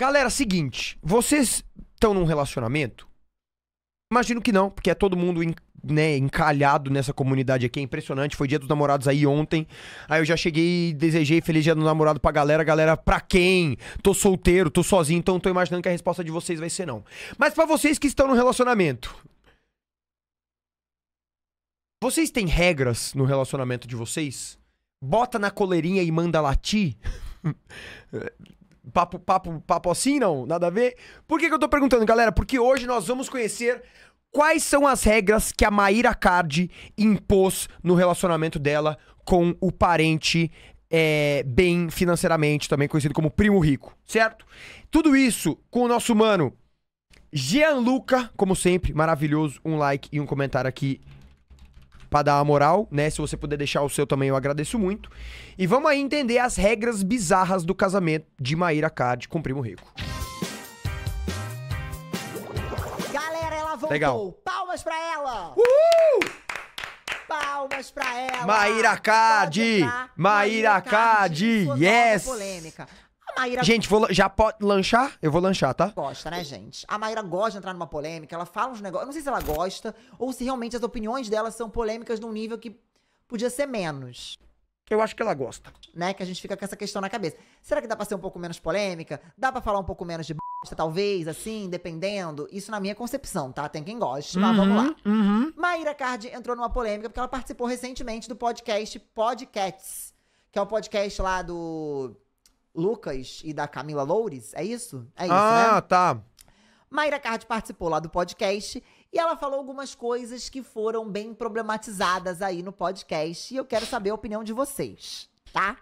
Galera, seguinte, vocês estão num relacionamento? Imagino que não, porque é todo mundo em, né, encalhado nessa comunidade aqui, é impressionante. Foi dia dos namorados aí ontem. Aí eu já cheguei e desejei feliz dia do namorado pra galera. Galera, pra quem? Tô solteiro, tô sozinho, então tô imaginando que a resposta de vocês vai ser não. Mas para vocês que estão no relacionamento, vocês têm regras no relacionamento de vocês? Bota na coleirinha e manda latir? Papo, papo, papo assim, não? Nada a ver? Por que, que eu tô perguntando, galera? Porque hoje nós vamos conhecer quais são as regras que a Maíra Cardi impôs no relacionamento dela com o parente é, bem financeiramente, também conhecido como primo rico, certo? Tudo isso com o nosso mano Gianluca, como sempre, maravilhoso. Um like e um comentário aqui para dar a moral, né? Se você puder deixar o seu também, eu agradeço muito. E vamos aí entender as regras bizarras do casamento de Maíra Card com Primo Rico. Galera, ela voltou. Legal. Palmas pra ela. Uhul! Palmas pra ela. Maíra Card. Maíra Card. Yes. Polêmica. A Maíra... Gente, vou, já pode lanchar? Eu vou lanchar, tá? Gosta, né, gente? A Maíra gosta de entrar numa polêmica, ela fala uns negócios. Eu não sei se ela gosta ou se realmente as opiniões dela são polêmicas num nível que podia ser menos. Eu acho que ela gosta. Né? Que a gente fica com essa questão na cabeça. Será que dá pra ser um pouco menos polêmica? Dá pra falar um pouco menos de bosta, talvez, assim, dependendo? Isso na minha concepção, tá? Tem quem goste, mas vamos lá. Uhum. uhum. Maíra Card entrou numa polêmica porque ela participou recentemente do podcast Podcats, que é o um podcast lá do Lucas e da Camila Loures, é isso? É isso, ah, né? tá. Mayra Card participou lá do podcast e ela falou algumas coisas que foram bem problematizadas aí no podcast e eu quero saber a opinião de vocês, tá?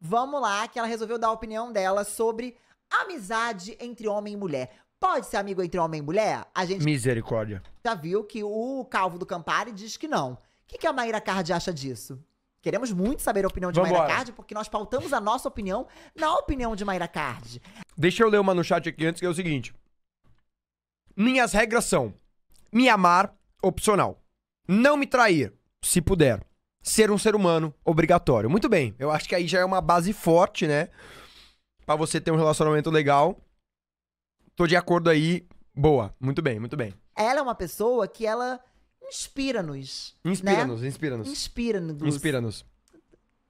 Vamos lá, que ela resolveu dar a opinião dela sobre amizade entre homem e mulher. Pode ser amigo entre homem e mulher? A gente Misericórdia. já viu que o Calvo do Campari diz que não. O que, que a Mayra Card acha disso? Queremos muito saber a opinião de Vambora. Mayra Card, porque nós pautamos a nossa opinião na opinião de Mayra Card. Deixa eu ler uma no chat aqui antes, que é o seguinte. Minhas regras são: me amar, opcional. Não me trair, se puder. Ser um ser humano, obrigatório. Muito bem, eu acho que aí já é uma base forte, né? Pra você ter um relacionamento legal. Tô de acordo aí. Boa, muito bem, muito bem. Ela é uma pessoa que ela Inspira-nos. Inspira-nos, né? inspira-nos. Inspira-nos. Inspira-nos.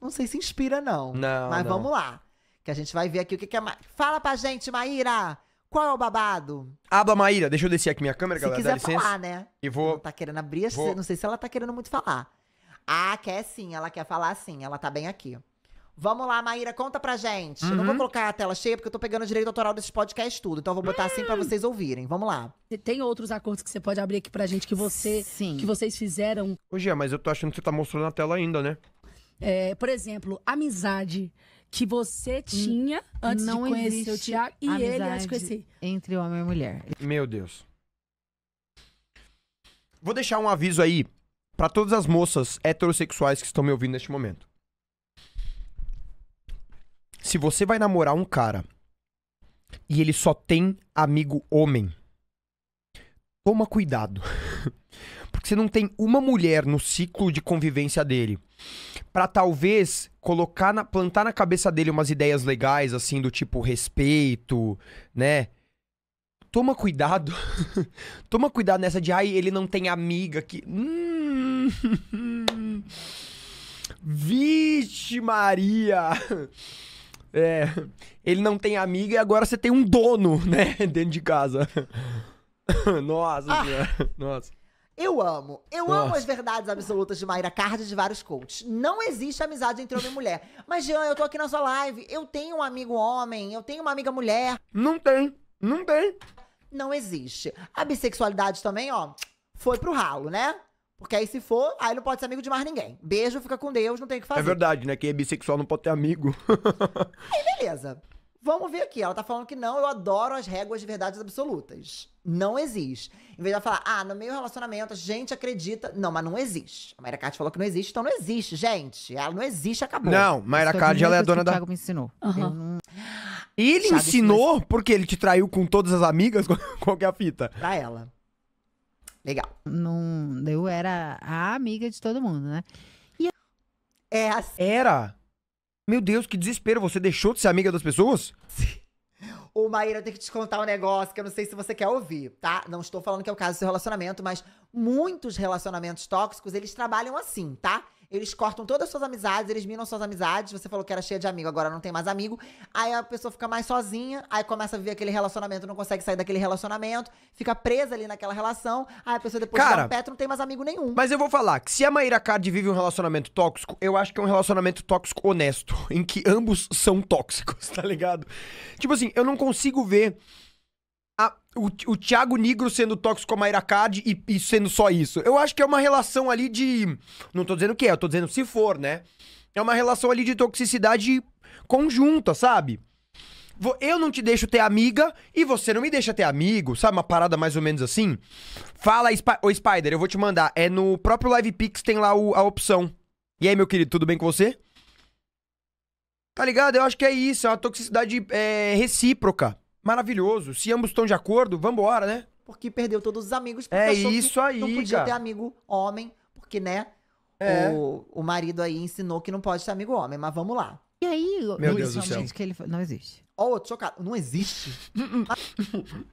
Não sei se inspira, não. Não. Mas não. vamos lá. Que a gente vai ver aqui o que, que é. Ma... Fala pra gente, Maíra! Qual é o babado? Aba Maíra, deixa eu descer aqui minha câmera, se galera. Quiser dá licença. falar, né? E vou. Não tá querendo abrir, vou... não sei se ela tá querendo muito falar. Ah, quer sim, ela quer falar sim, ela tá bem aqui. Vamos lá, Maíra, conta pra gente. Uhum. Não vou uhum. colocar a tela cheia, porque eu tô pegando o direito autoral desse podcast tudo. Então eu vou botar assim pra hum. vocês ouvirem. Vamos lá. Tem outros acordos que você pode abrir aqui pra gente que você Sim. que vocês fizeram. Ô, Gia, mas eu tô achando que você tá mostrando a tela ainda, né? É, por exemplo, amizade que você hum, tinha antes Não de conhecer o Tiago e ele antes de conhecer. Entre homem e mulher. Meu Deus. Vou deixar um aviso aí para todas as moças heterossexuais que estão me ouvindo neste momento. Se você vai namorar um cara e ele só tem amigo homem, toma cuidado. Porque você não tem uma mulher no ciclo de convivência dele para talvez colocar na, plantar na cabeça dele umas ideias legais assim do tipo respeito, né? Toma cuidado. Toma cuidado nessa de ai, ele não tem amiga que hum... Vixe Maria. É, ele não tem amiga e agora você tem um dono, né? Dentro de casa. Nossa ah. Nossa. Eu amo. Eu Nossa. amo as verdades absolutas de Mayra Card de vários coaches. Não existe amizade entre homem e mulher. Mas, Jean, eu tô aqui na sua live. Eu tenho um amigo homem, eu tenho uma amiga mulher. Não tem. Não tem. Não existe. A bissexualidade também, ó, foi pro ralo, né? Porque aí se for, aí não pode ser amigo de mais ninguém. Beijo, fica com Deus, não tem o que fazer. É verdade, né? Quem é bissexual não pode ter amigo. aí beleza. Vamos ver aqui. Ela tá falando que não, eu adoro as réguas de verdades absolutas. Não existe. Em vez de falar, ah, no meu relacionamento a gente acredita. Não, mas não existe. A Mayra Card falou que não existe, então não existe, gente. Ela não existe, acabou. Não, Mayra é Card, ela é a dona da. O Thiago me ensinou. Uhum. Ele ensinou porque ele te traiu com todas as amigas? Qual que é a fita? Pra ela. Legal. Não, eu era a amiga de todo mundo, né? E eu... É assim. Era? Meu Deus, que desespero. Você deixou de ser amiga das pessoas? Ô, Maíra, eu tenho que te contar um negócio que eu não sei se você quer ouvir, tá? Não estou falando que é o caso do seu relacionamento, mas muitos relacionamentos tóxicos, eles trabalham assim, tá? Eles cortam todas as suas amizades, eles minam suas amizades. Você falou que era cheia de amigo, agora não tem mais amigo. Aí a pessoa fica mais sozinha, aí começa a viver aquele relacionamento, não consegue sair daquele relacionamento, fica presa ali naquela relação. Aí a pessoa depois Cara, de um não tem mais amigo nenhum. Mas eu vou falar que se a Maíra Card vive um relacionamento tóxico, eu acho que é um relacionamento tóxico honesto, em que ambos são tóxicos, tá ligado? Tipo assim, eu não consigo ver a, o, o Thiago Negro sendo tóxico com a Iracade e, e sendo só isso. Eu acho que é uma relação ali de. Não tô dizendo que é, eu tô dizendo se for, né? É uma relação ali de toxicidade conjunta, sabe? Eu não te deixo ter amiga e você não me deixa ter amigo, sabe? Uma parada mais ou menos assim. Fala, ô Spider, eu vou te mandar. É no próprio Live Pix tem lá o, a opção. E aí, meu querido, tudo bem com você? Tá ligado? Eu acho que é isso, é uma toxicidade é, recíproca maravilhoso. Se ambos estão de acordo, vambora, né? Porque perdeu todos os amigos. Porque é isso aí, Não podia cara. ter amigo homem, porque, né? É. O, o marido aí ensinou que não pode ter amigo homem, mas vamos lá. E aí, Meu não, Deus do céu. que ele não existe. Ó, oh, outro chocado. Não existe.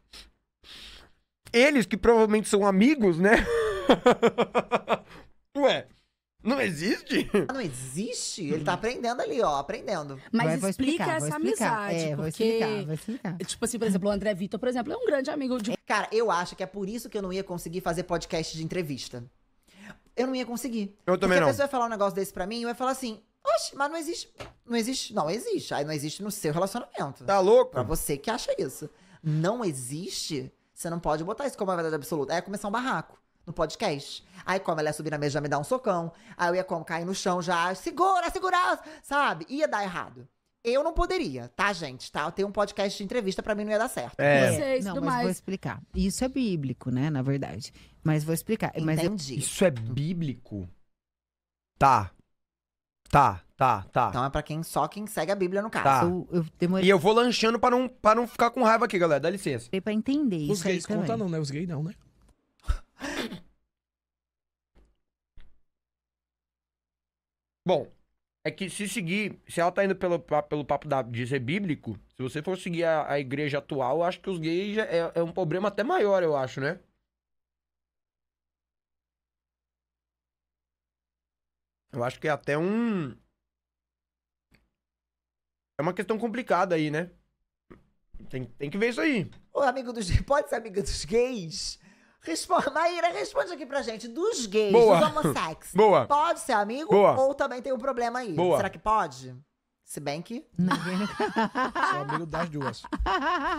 Eles que provavelmente são amigos, né? Ué. Não existe? Ah, não existe? Ele tá aprendendo ali, ó, aprendendo. Mas explica explicar, essa amizade. É, vou porque... explicar, vou explicar. É, tipo assim, por exemplo, o André Vitor, por exemplo, é um grande amigo de. É, cara, eu acho que é por isso que eu não ia conseguir fazer podcast de entrevista. Eu não ia conseguir. Eu também porque não. a pessoa vai falar um negócio desse pra mim e vai falar assim: Oxe, mas não existe. Não existe. Não existe. Aí não existe no seu relacionamento. Tá louco? Pra você que acha isso. Não existe, você não pode botar isso como uma verdade absoluta. É começar um barraco no podcast. Aí, como ela ia subir na mesa, já me dá um socão. Aí eu ia como cair no chão já, segura, segura, sabe? Ia dar errado. Eu não poderia, tá, gente? Tá? Eu um podcast de entrevista, para mim não ia dar certo. É. Vocês, não, mas mais. vou explicar. Isso é bíblico, né, na verdade. Mas vou explicar. Entendi. Mas eu... Isso é bíblico? Tá. Tá, tá, tá. Então é pra quem só quem segue a Bíblia no caso. Tá. Eu, eu demorei... E eu vou lanchando pra não, pra não ficar com raiva aqui, galera. Dá licença. Dei pra entender isso. Os gays contam não, né? Os gays não, né? Bom, é que se seguir, se ela tá indo pelo, pelo papo da, de ser bíblico, se você for seguir a, a igreja atual, eu acho que os gays é, é um problema até maior, eu acho, né? Eu acho que é até um. É uma questão complicada aí, né? Tem, tem que ver isso aí. Ô, amigo dos. Pode ser amigo dos gays? Responde, Maíra, responde aqui pra gente. Dos gays, Boa. dos homossexuais. Boa. Pode ser amigo? Boa. Ou também tem um problema aí? Boa. Será que pode? Se bem que. Não. Sou amigo das duas.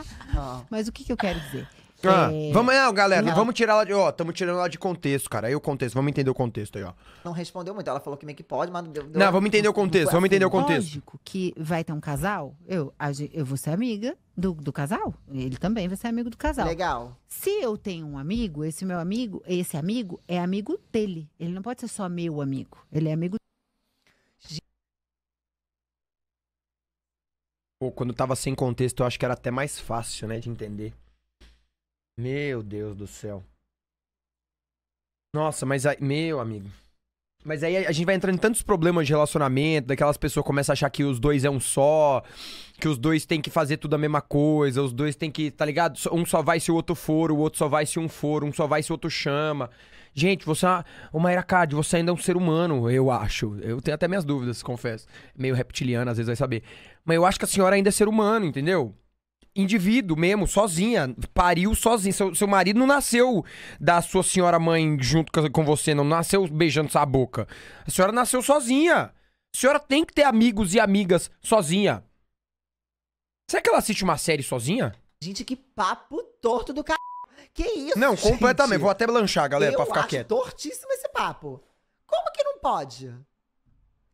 Mas o que, que eu quero dizer? Ah, é. Vamos, não, galera, não. vamos tirar ela de. Ó, estamos tirando ela de contexto, cara. Aí o contexto, vamos entender o contexto aí, ó. Não respondeu muito, ela falou que meio que pode, mas não deu. não, vamos entender o contexto, vamos entender o contexto. Lógico que vai ter um casal, eu, eu vou ser amiga do, do casal. Ele também vai ser amigo do casal. Legal. Se eu tenho um amigo, esse meu amigo, esse amigo é amigo dele. Ele não pode ser só meu amigo. Ele é amigo Pô, quando tava sem contexto, eu acho que era até mais fácil, né, de entender. Meu Deus do céu. Nossa, mas aí, meu amigo. Mas aí a gente vai entrando em tantos problemas de relacionamento, daquelas pessoas começam a achar que os dois é um só, que os dois tem que fazer tudo a mesma coisa, os dois tem que, tá ligado? Um só vai se o outro for, o outro só vai se um for, um só vai se o outro chama. Gente, você, o é Mairacard, você ainda é um ser humano, eu acho. Eu tenho até minhas dúvidas, confesso. Meio reptiliano, às vezes vai saber. Mas eu acho que a senhora ainda é ser humano, entendeu? indivíduo mesmo, sozinha, pariu sozinho. Seu, seu marido não nasceu da sua senhora mãe junto com você, não nasceu beijando sua boca. A senhora nasceu sozinha. A senhora tem que ter amigos e amigas sozinha. Será que ela assiste uma série sozinha? Gente, que papo torto do caralho. Que isso, Não, gente? completamente. Vou até lanchar, galera, pra ficar acho tortíssimo esse papo. Como que não pode?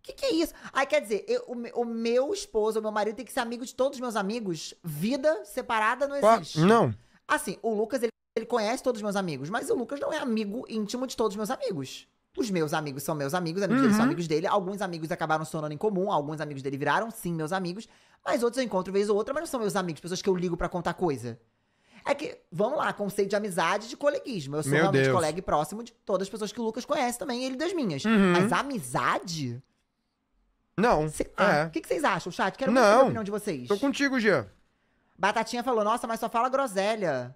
que, que é isso? Aí quer dizer, eu, o, o, meu esposo, o meu marido tem que ser amigo de todos os meus amigos. Vida separada não existe. Não. Assim, o Lucas, ele, ele conhece todos os meus amigos, mas o Lucas não é amigo íntimo de todos os meus amigos. Os meus amigos são meus amigos, amigos uhum. dele são uhum. amigos dele. Alguns amigos acabaram sonando em comum, alguns amigos dele viraram, sim, meus amigos. Mas outros eu encontro vez ou outra, mas não são meus amigos, pessoas que eu ligo para contar coisa. É que, vamos lá, conceito de amizade de coleguismo. Eu sou Meu realmente Deus. colega e próximo de todas as pessoas que o Lucas conhece também, ele das minhas. Uhum. Mas amizade? Não. Cê, é. Ah, o que, vocês acham, chat? Quero ver a opinião de vocês. Tô contigo, Gia. Batatinha falou, nossa, mas só fala groselha.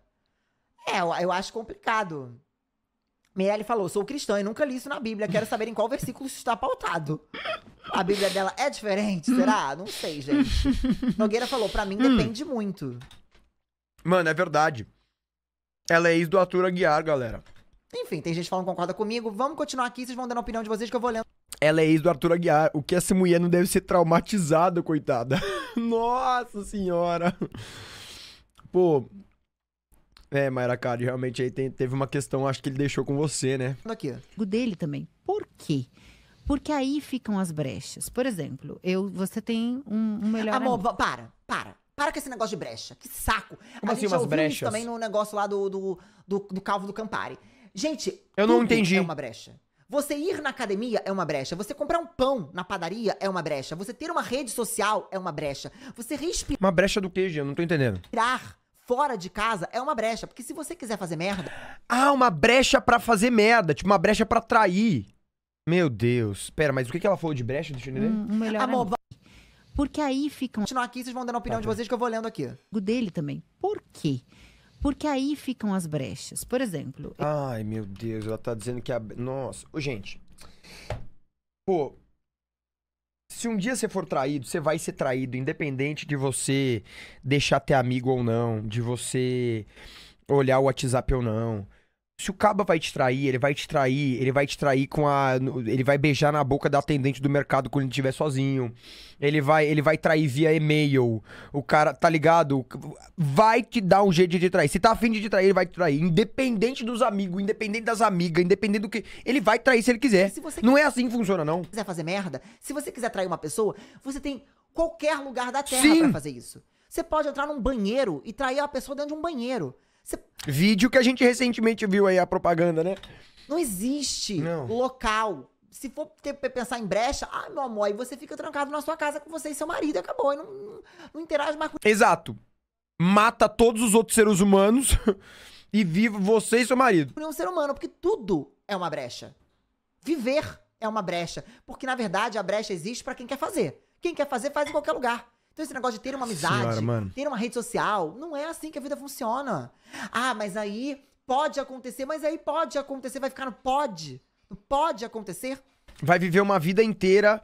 É, eu, eu acho complicado. Mirelle falou, sou cristã e nunca li isso na Bíblia. Quero saber em qual versículo isso está pautado. A Bíblia dela é diferente, será? Não sei, gente. Nogueira falou, pra mim hum. depende muito. Mano, é verdade. Ela é ex do atura guiar, galera. Enfim, tem gente falando que concorda comigo. Vamos continuar aqui, vocês vão dando a opinião de vocês que eu vou lendo. Ela é ex do Arthur Aguiar. O que essa mulher não deve ser traumatizada, coitada. Nossa senhora. Pô. É, Mayra Card, realmente aí tem, teve uma questão, acho que ele deixou com você, né? Aqui, ó. O dele também. Por quê? Porque aí ficam as brechas. Por exemplo, eu, você tem um, um melhor. Amor, amigo. para, para. Para com esse negócio de brecha. Que saco. Como a assim, gente umas brechas? Isso também no negócio lá do, do, do, do calvo do Campari. Gente, eu não entendi. É uma brecha. Você ir na academia é uma brecha. Você comprar um pão na padaria é uma brecha. Você ter uma rede social é uma brecha. Você respirar. Uma brecha do queijo, eu não tô entendendo. Respirar fora de casa é uma brecha. Porque se você quiser fazer merda. Ah, uma brecha para fazer merda. Tipo, uma brecha para trair. Meu Deus. Pera, mas o que, que ela falou de brecha? Deixa eu entender. Hum, melhor né? Amor, Porque aí ficam. Continuar aqui, vocês vão dando a opinião tá, de vocês que eu vou lendo aqui. O dele também. Por quê? Porque aí ficam as brechas. Por exemplo. Ai, meu Deus, ela tá dizendo que a. Nossa. gente. Pô. Se um dia você for traído, você vai ser traído, independente de você deixar ter amigo ou não, de você olhar o WhatsApp ou não. Se o caba vai te trair, ele vai te trair, ele vai te trair com a. Ele vai beijar na boca da atendente do mercado quando ele estiver sozinho. Ele vai, ele vai trair via e-mail. O cara, tá ligado? Vai te dar um jeito de te trair. Se tá afim de te trair, ele vai te trair. Independente dos amigos, independente das amigas, independente do que. Ele vai trair se ele quiser. Se não é assim que funciona, não. Se quiser fazer merda, se você quiser trair uma pessoa, você tem qualquer lugar da terra para fazer isso. Você pode entrar num banheiro e trair a pessoa dentro de um banheiro. Cê... Vídeo que a gente recentemente viu aí a propaganda, né? Não existe Não. local. Se for ter, pensar em brecha, ah, meu amor, aí você fica trancado na sua casa com você e seu marido, acabou. E não, não, não interage mais com. Exato. Mata todos os outros seres humanos e vive você e seu marido. Não um ser humano, porque tudo é uma brecha. Viver é uma brecha. Porque, na verdade, a brecha existe para quem quer fazer. Quem quer fazer, faz em qualquer lugar. Então esse negócio de ter uma amizade, Senhora, ter uma rede social, não é assim que a vida funciona. Ah, mas aí pode acontecer, mas aí pode acontecer, vai ficar no pode. pode acontecer. Vai viver uma vida inteira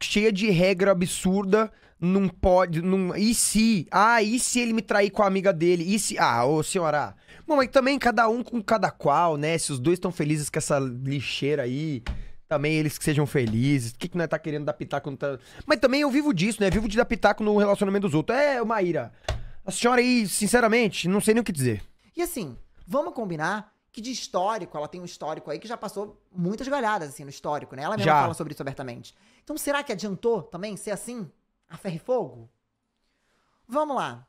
cheia de regra absurda, não pode, não e se, ah, e se ele me trair com a amiga dele, e se, ah, ô senhora, bom, mas também cada um com cada qual, né, se os dois estão felizes com essa lixeira aí, também eles que sejam felizes. O que, que nós tá querendo dar pitaco? No... Tá... Mas também eu vivo disso, né? vivo de dar pitaco no relacionamento dos outros. É, Maíra, a senhora aí, sinceramente, não sei nem o que dizer. E assim, vamos combinar que de histórico, ela tem um histórico aí que já passou muitas galhadas, assim, no histórico, né? Ela mesma já. fala sobre isso abertamente. Então, será que adiantou também ser assim? A ferro e fogo? Vamos lá.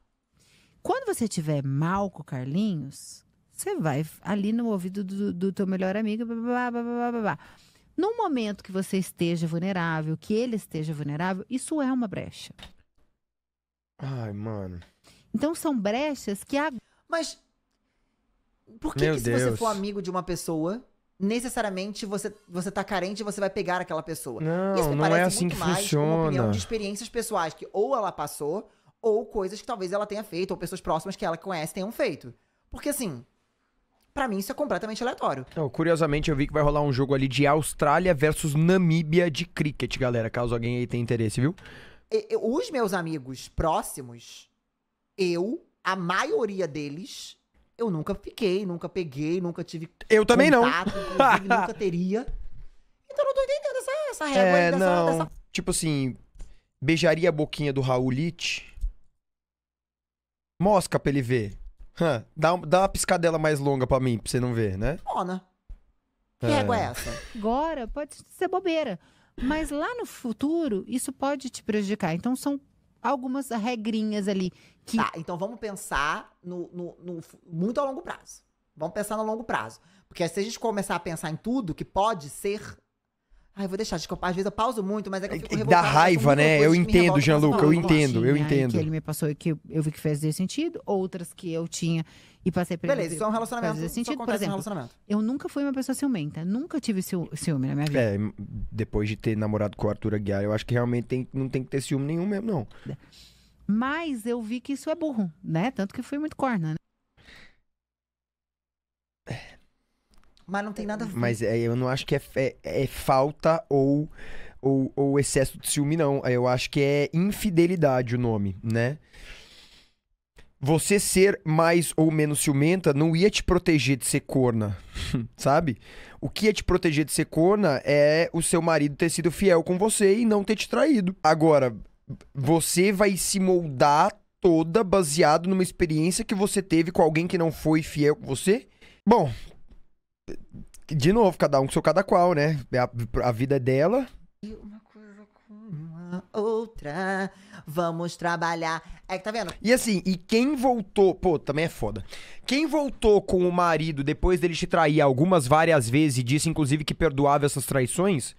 Quando você tiver mal com o Carlinhos, você vai ali no ouvido do, do teu melhor amigo, blá, blá, blá, blá, blá, blá. No momento que você esteja vulnerável, que ele esteja vulnerável, isso é uma brecha. Ai, mano. Então são brechas que há. Mas. Por que, Meu que se Deus. você for amigo de uma pessoa, necessariamente você, você tá carente e você vai pegar aquela pessoa? Não, Isso não é assim muito que mais funciona. uma opinião de experiências pessoais que ou ela passou, ou coisas que talvez ela tenha feito, ou pessoas próximas que ela conhece tenham feito. Porque assim, para mim isso é completamente aleatório. curiosamente, eu vi que vai rolar um jogo ali de Austrália versus Namíbia de cricket, galera, caso alguém aí tenha interesse, viu? os meus amigos próximos, eu, a maioria deles, eu nunca fiquei, nunca peguei, nunca tive. Eu também contato, não. nunca teria. Então eu não tô entendendo essa, essa régua é, aí, dessa, não. Dessa... Tipo assim, beijaria a boquinha do Raulite? Mosca pra ele ver dá, dá uma piscadela mais longa pra mim, pra você não ver, né? Fona. É. Que é. régua é essa? Agora pode ser bobeira. Mas lá no futuro, isso pode te prejudicar. Então são algumas regrinhas ali. Que... Tá, então vamos pensar no, no, no, muito a longo prazo. Vamos pensar no longo prazo. Porque se a gente começar a pensar em tudo que pode ser Ai, vou deixar, desculpa. Às vezes eu pauso muito, mas é que eu fico é revoltada. Dá raiva, né? Eu entendo, jean eu entendo, eu entendo. que ele me passou e que eu vi que fez sentido, outras que eu tinha e passei pra Beleza, ele. Beleza, isso é um relacionamento. Fazia sentido, por exemplo. Um eu nunca fui uma pessoa ciumenta, nunca tive ciúme na minha vida. É, depois de ter namorado com o Arthur Aguiar, eu acho que realmente tem, não tem que ter ciúme nenhum mesmo, não. Mas eu vi que isso é burro, né? Tanto que fui muito corna, né? Mas não tem nada a ver. Mas é, eu não acho que é, é, é falta ou, ou, ou, excesso de ciúme, não. Eu acho que é infidelidade o nome, né? Você ser mais ou menos ciumenta não ia te proteger de ser corna, sabe? O que ia te proteger de ser corna é o seu marido ter sido fiel com você e não ter te traído. Agora, você vai se moldar toda baseado numa experiência que você teve com alguém que não foi fiel com você? Bom, de novo, cada um com seu cada qual, né? A, a vida é dela. E uma coisa com a outra. Vamos trabalhar. É que tá vendo? E assim, e quem voltou. Pô, também é foda. Quem voltou com o marido depois dele te trair algumas várias vezes e disse, inclusive, que perdoava essas traições.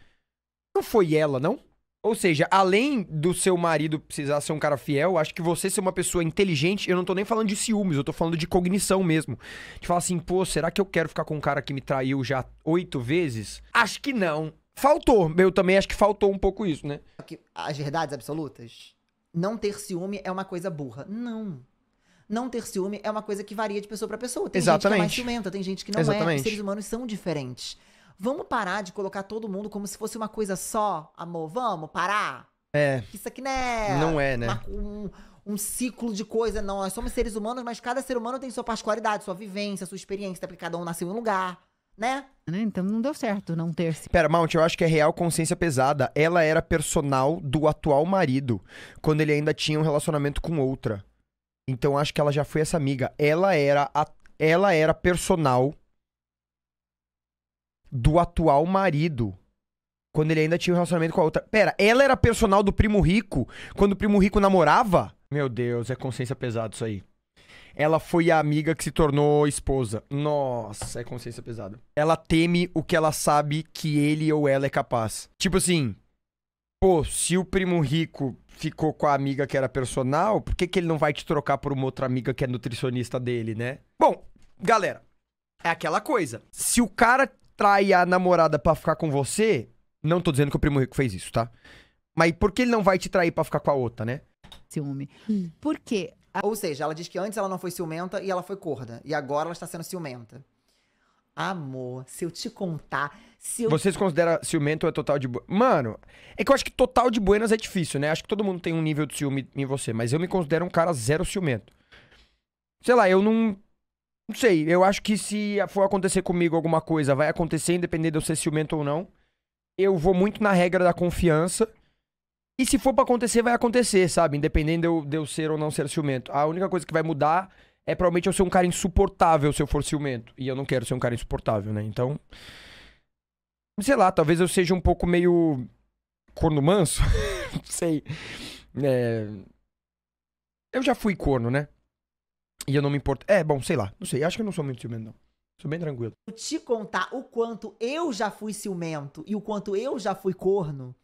Não foi ela, não? Ou seja, além do seu marido precisar ser um cara fiel, acho que você ser uma pessoa inteligente, eu não tô nem falando de ciúmes, eu tô falando de cognição mesmo. De falar assim, pô, será que eu quero ficar com um cara que me traiu já oito vezes? Acho que não. Faltou, eu também acho que faltou um pouco isso, né? As verdades absolutas? Não ter ciúme é uma coisa burra. Não. Não ter ciúme é uma coisa que varia de pessoa para pessoa. Tem Exatamente. gente que é mais ciumenta, tem gente que não Exatamente. é. Os seres humanos são diferentes. Vamos parar de colocar todo mundo como se fosse uma coisa só, amor? Vamos parar? É. Isso aqui não é. Não é, né? Um, um ciclo de coisa, não. Nós somos seres humanos, mas cada ser humano tem sua particularidade, sua vivência, sua experiência, tá? porque cada um nasceu em um lugar, né? Então não deu certo não ter se. Pera, Mount, eu acho que é real consciência pesada. Ela era personal do atual marido, quando ele ainda tinha um relacionamento com outra. Então acho que ela já foi essa amiga. Ela era a... ela era personal do atual marido. Quando ele ainda tinha um relacionamento com a outra. Pera, ela era personal do primo rico quando o primo rico namorava? Meu Deus, é consciência pesada isso aí. Ela foi a amiga que se tornou esposa. Nossa, é consciência pesada. Ela teme o que ela sabe que ele ou ela é capaz. Tipo assim, pô, se o primo rico ficou com a amiga que era personal, por que, que ele não vai te trocar por uma outra amiga que é nutricionista dele, né? Bom, galera, é aquela coisa. Se o cara trair a namorada para ficar com você, não tô dizendo que o primo rico fez isso, tá? Mas por que ele não vai te trair para ficar com a outra, né? Ciúme. Hum. Por quê? Ou seja, ela diz que antes ela não foi ciumenta e ela foi corda. E agora ela está sendo ciumenta. Amor, se eu te contar. Se eu... Vocês consideram ciumento ou é total de. Mano, é que eu acho que total de buenas é difícil, né? Acho que todo mundo tem um nível de ciúme em você, mas eu me considero um cara zero ciumento. Sei lá, eu não não sei, eu acho que se for acontecer comigo alguma coisa, vai acontecer, independente de eu ser ciumento ou não. Eu vou muito na regra da confiança. E se for para acontecer, vai acontecer, sabe? Independente de eu, de eu ser ou não ser ciumento. A única coisa que vai mudar é provavelmente eu ser um cara insuportável se eu for ciumento. E eu não quero ser um cara insuportável, né? Então. Sei lá, talvez eu seja um pouco meio. corno manso. não sei. É... Eu já fui corno, né? E eu não me importo. É, bom, sei lá. Não sei. Acho que eu não sou muito ciumento, não. Sou bem tranquilo. Vou te contar o quanto eu já fui ciumento e o quanto eu já fui corno.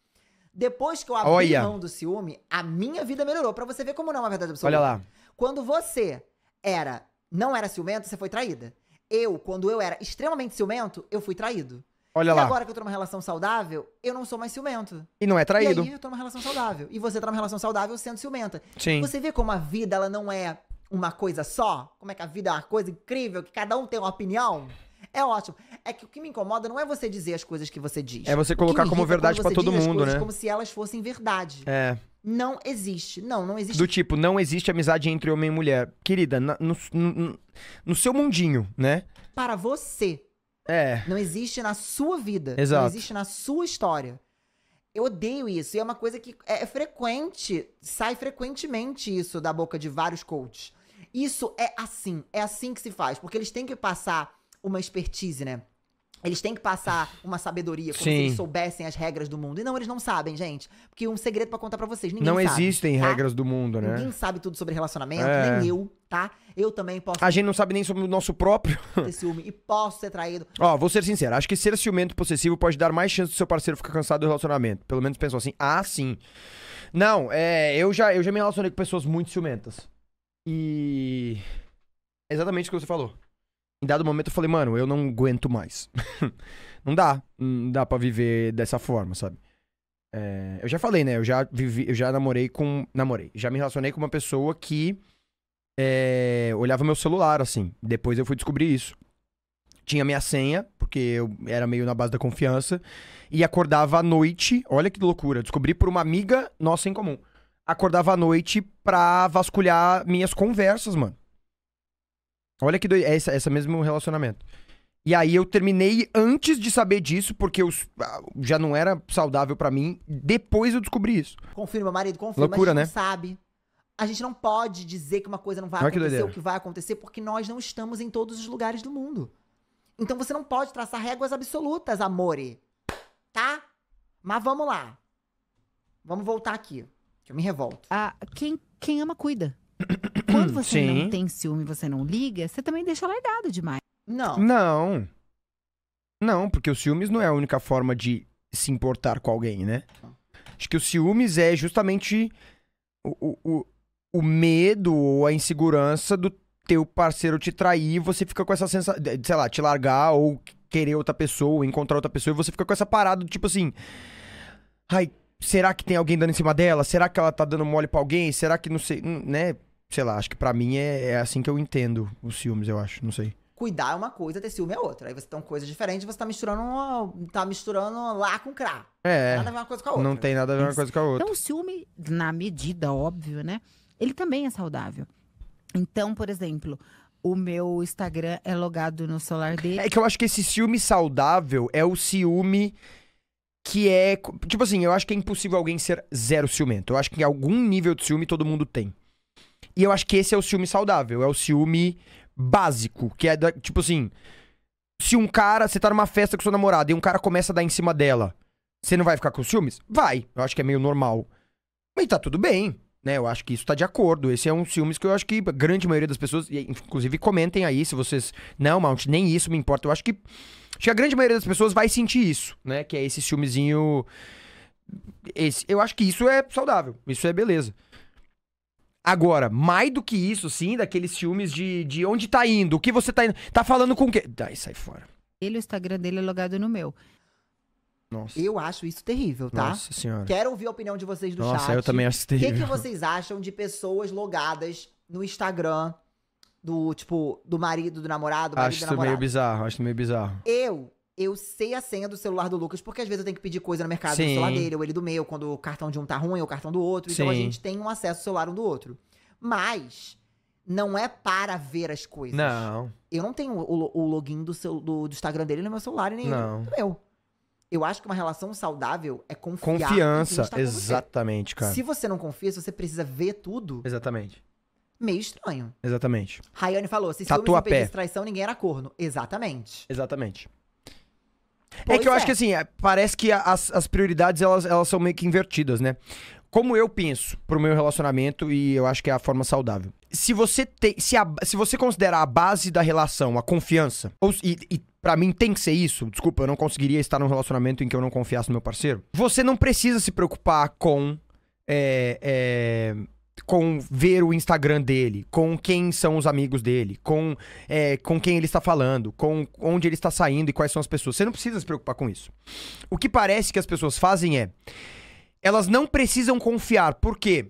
Depois que eu abri Olha. mão do ciúme, a minha vida melhorou. Pra você ver como não é uma verdade absoluta. Olha lá. Quando você era, não era ciumento, você foi traída. Eu, quando eu era extremamente ciumento, eu fui traído. Olha e lá. agora que eu tô numa relação saudável, eu não sou mais ciumento. E não é traído. E aí eu tô numa relação saudável. E você tá numa relação saudável sendo ciumenta. Sim. Você vê como a vida, ela não é uma coisa só? Como é que a vida é uma coisa incrível, que cada um tem uma opinião? É ótimo. É que o que me incomoda não é você dizer as coisas que você diz. É você colocar como é verdade para todo mundo, né? Como se elas fossem verdade. É. Não existe. Não, não existe. Do tipo, não existe amizade entre homem e mulher. Querida, no, no, no seu mundinho, né? Para você. É. Não existe na sua vida. Exato. Não existe na sua história. Eu odeio isso. E é uma coisa que é frequente, sai frequentemente isso da boca de vários coaches. Isso é assim, é assim que se faz, porque eles têm que passar uma expertise, né? Eles têm que passar uma sabedoria, como Sim. se eles soubessem as regras do mundo. E não, eles não sabem, gente. Porque um segredo para contar para vocês, ninguém não sabe. Não existem tá? regras do mundo, né? Ninguém sabe tudo sobre relacionamento, é. nem eu, tá? Eu também posso... A gente não sabe nem sobre o nosso próprio... Ter ciúme e posso ser traído. Ó, vou ser sincero. Acho que ser ciumento possessivo pode dar mais chance do seu parceiro ficar cansado do relacionamento. Pelo menos pensou assim. Ah, sim. Não, é... Eu já, eu já me relacionei com pessoas muito ciumentas. E. É exatamente o que você falou. Em dado momento eu falei, mano, eu não aguento mais. não dá. Não dá pra viver dessa forma, sabe? É, eu já falei, né? Eu já vivi, eu já namorei com. Namorei. Já me relacionei com uma pessoa que é, olhava meu celular, assim. Depois eu fui descobrir isso. Tinha minha senha, porque eu era meio na base da confiança. E acordava à noite. Olha que loucura. Descobri por uma amiga nossa em comum acordava à noite pra vasculhar minhas conversas, mano. Olha que doido. É esse, esse mesmo relacionamento. E aí eu terminei antes de saber disso, porque eu ah, já não era saudável para mim. Depois eu descobri isso. Confirma, marido, confirma. Loucura, a gente né? sabe. A gente não pode dizer que uma coisa não vai Olha acontecer, que o que vai acontecer, porque nós não estamos em todos os lugares do mundo. Então você não pode traçar réguas absolutas, amore. Tá? Mas vamos lá. Vamos voltar aqui que eu me revolto. Ah, quem, quem ama, cuida. Quando você Sim. não tem ciúme, você não liga, você também deixa largado demais. Não. Não. Não, porque o ciúmes não é a única forma de se importar com alguém, né? Tá. Acho que o ciúmes é justamente o, o, o medo ou a insegurança do teu parceiro te trair, e você fica com essa sensação, sei lá, te largar ou querer outra pessoa, ou encontrar outra pessoa, e você fica com essa parada do tipo assim. Ai, será que tem alguém dando em cima dela? Será que ela tá dando mole pra alguém? Será que não sei, hum, né? Sei lá, acho que para mim é, é, assim que eu entendo os ciúmes, eu acho, não sei. Cuidar é uma coisa, ter ciúme é outra. Aí você tem coisas diferentes, você tá misturando uma, tá misturando lá com cra. É. Nada a ver uma coisa com a outra. Não tem nada a ver uma coisa com a outra. Então o ciúme, na medida, óbvio, né? Ele também é saudável. Então, por exemplo, o meu Instagram é logado no celular é dele. É que eu acho que esse ciúme saudável é o ciúme que é. Tipo assim, eu acho que é impossível alguém ser zero ciumento. Eu acho que algum nível de ciúme todo mundo tem. E eu acho que esse é o ciúme saudável, é o ciúme básico, que é da, tipo assim. Se um cara, você tá numa festa com sua namorada e um cara começa a dar em cima dela, você não vai ficar com ciúmes? Vai. Eu acho que é meio normal. Mas tá tudo bem. Né, eu acho que isso está de acordo. Esse é um filme que eu acho que a grande maioria das pessoas, inclusive comentem aí se vocês. Não, Mount, nem isso me importa. Eu acho que. Acho que a grande maioria das pessoas vai sentir isso, né? Que é esse filmezinho. Esse, eu acho que isso é saudável, isso é beleza. Agora, mais do que isso, sim, daqueles filmes de, de onde tá indo, o que você tá indo. Tá falando com quem? Dai, sai fora. Ele, o Instagram dele é logado no meu. Nossa. Eu acho isso terrível, tá? Nossa senhora. Quero ouvir a opinião de vocês do Nossa, chat. Nossa, eu também acho terrível. O que, que vocês acham de pessoas logadas no Instagram do, tipo, do marido, do namorado, marido, acho Acho meio bizarro, acho meio bizarro. Eu, eu sei a senha do celular do Lucas, porque às vezes eu tenho que pedir coisa no mercado Sim. do celular dele, ou ele do meu, quando o cartão de um tá ruim, ou o cartão do outro. Sim. Então a gente tem um acesso ao celular um do outro. Mas não é para ver as coisas. Não. Eu não tenho o, o login do, seu, do, do, Instagram dele no meu celular e nem não. meu. Eu acho que uma relação saudável é confiar. Confiança, exatamente, cara. Se você não confia, se você precisa ver tudo. Exatamente. Meio estranho. Exatamente. Raiane falou: se não impedisse traição, ninguém era corno. Exatamente. Exatamente. É pois é que eu assim, é. acho que assim, parece que as, as prioridades elas, elas são meio que invertidas, né? Como eu penso pro meu relacionamento e eu acho que é a forma saudável. Se você tem, se, a, se você considerar a base da relação a confiança, ou, e, e para mim tem que ser isso. Desculpa, eu não conseguiria estar num relacionamento em que eu não confiasse no meu parceiro. Você não precisa se preocupar com. É, é, com ver o Instagram dele, com quem são os amigos dele, com, é, com quem ele está falando, com onde ele está saindo e quais são as pessoas. Você não precisa se preocupar com isso. O que parece que as pessoas fazem é. Elas não precisam confiar. Por quê?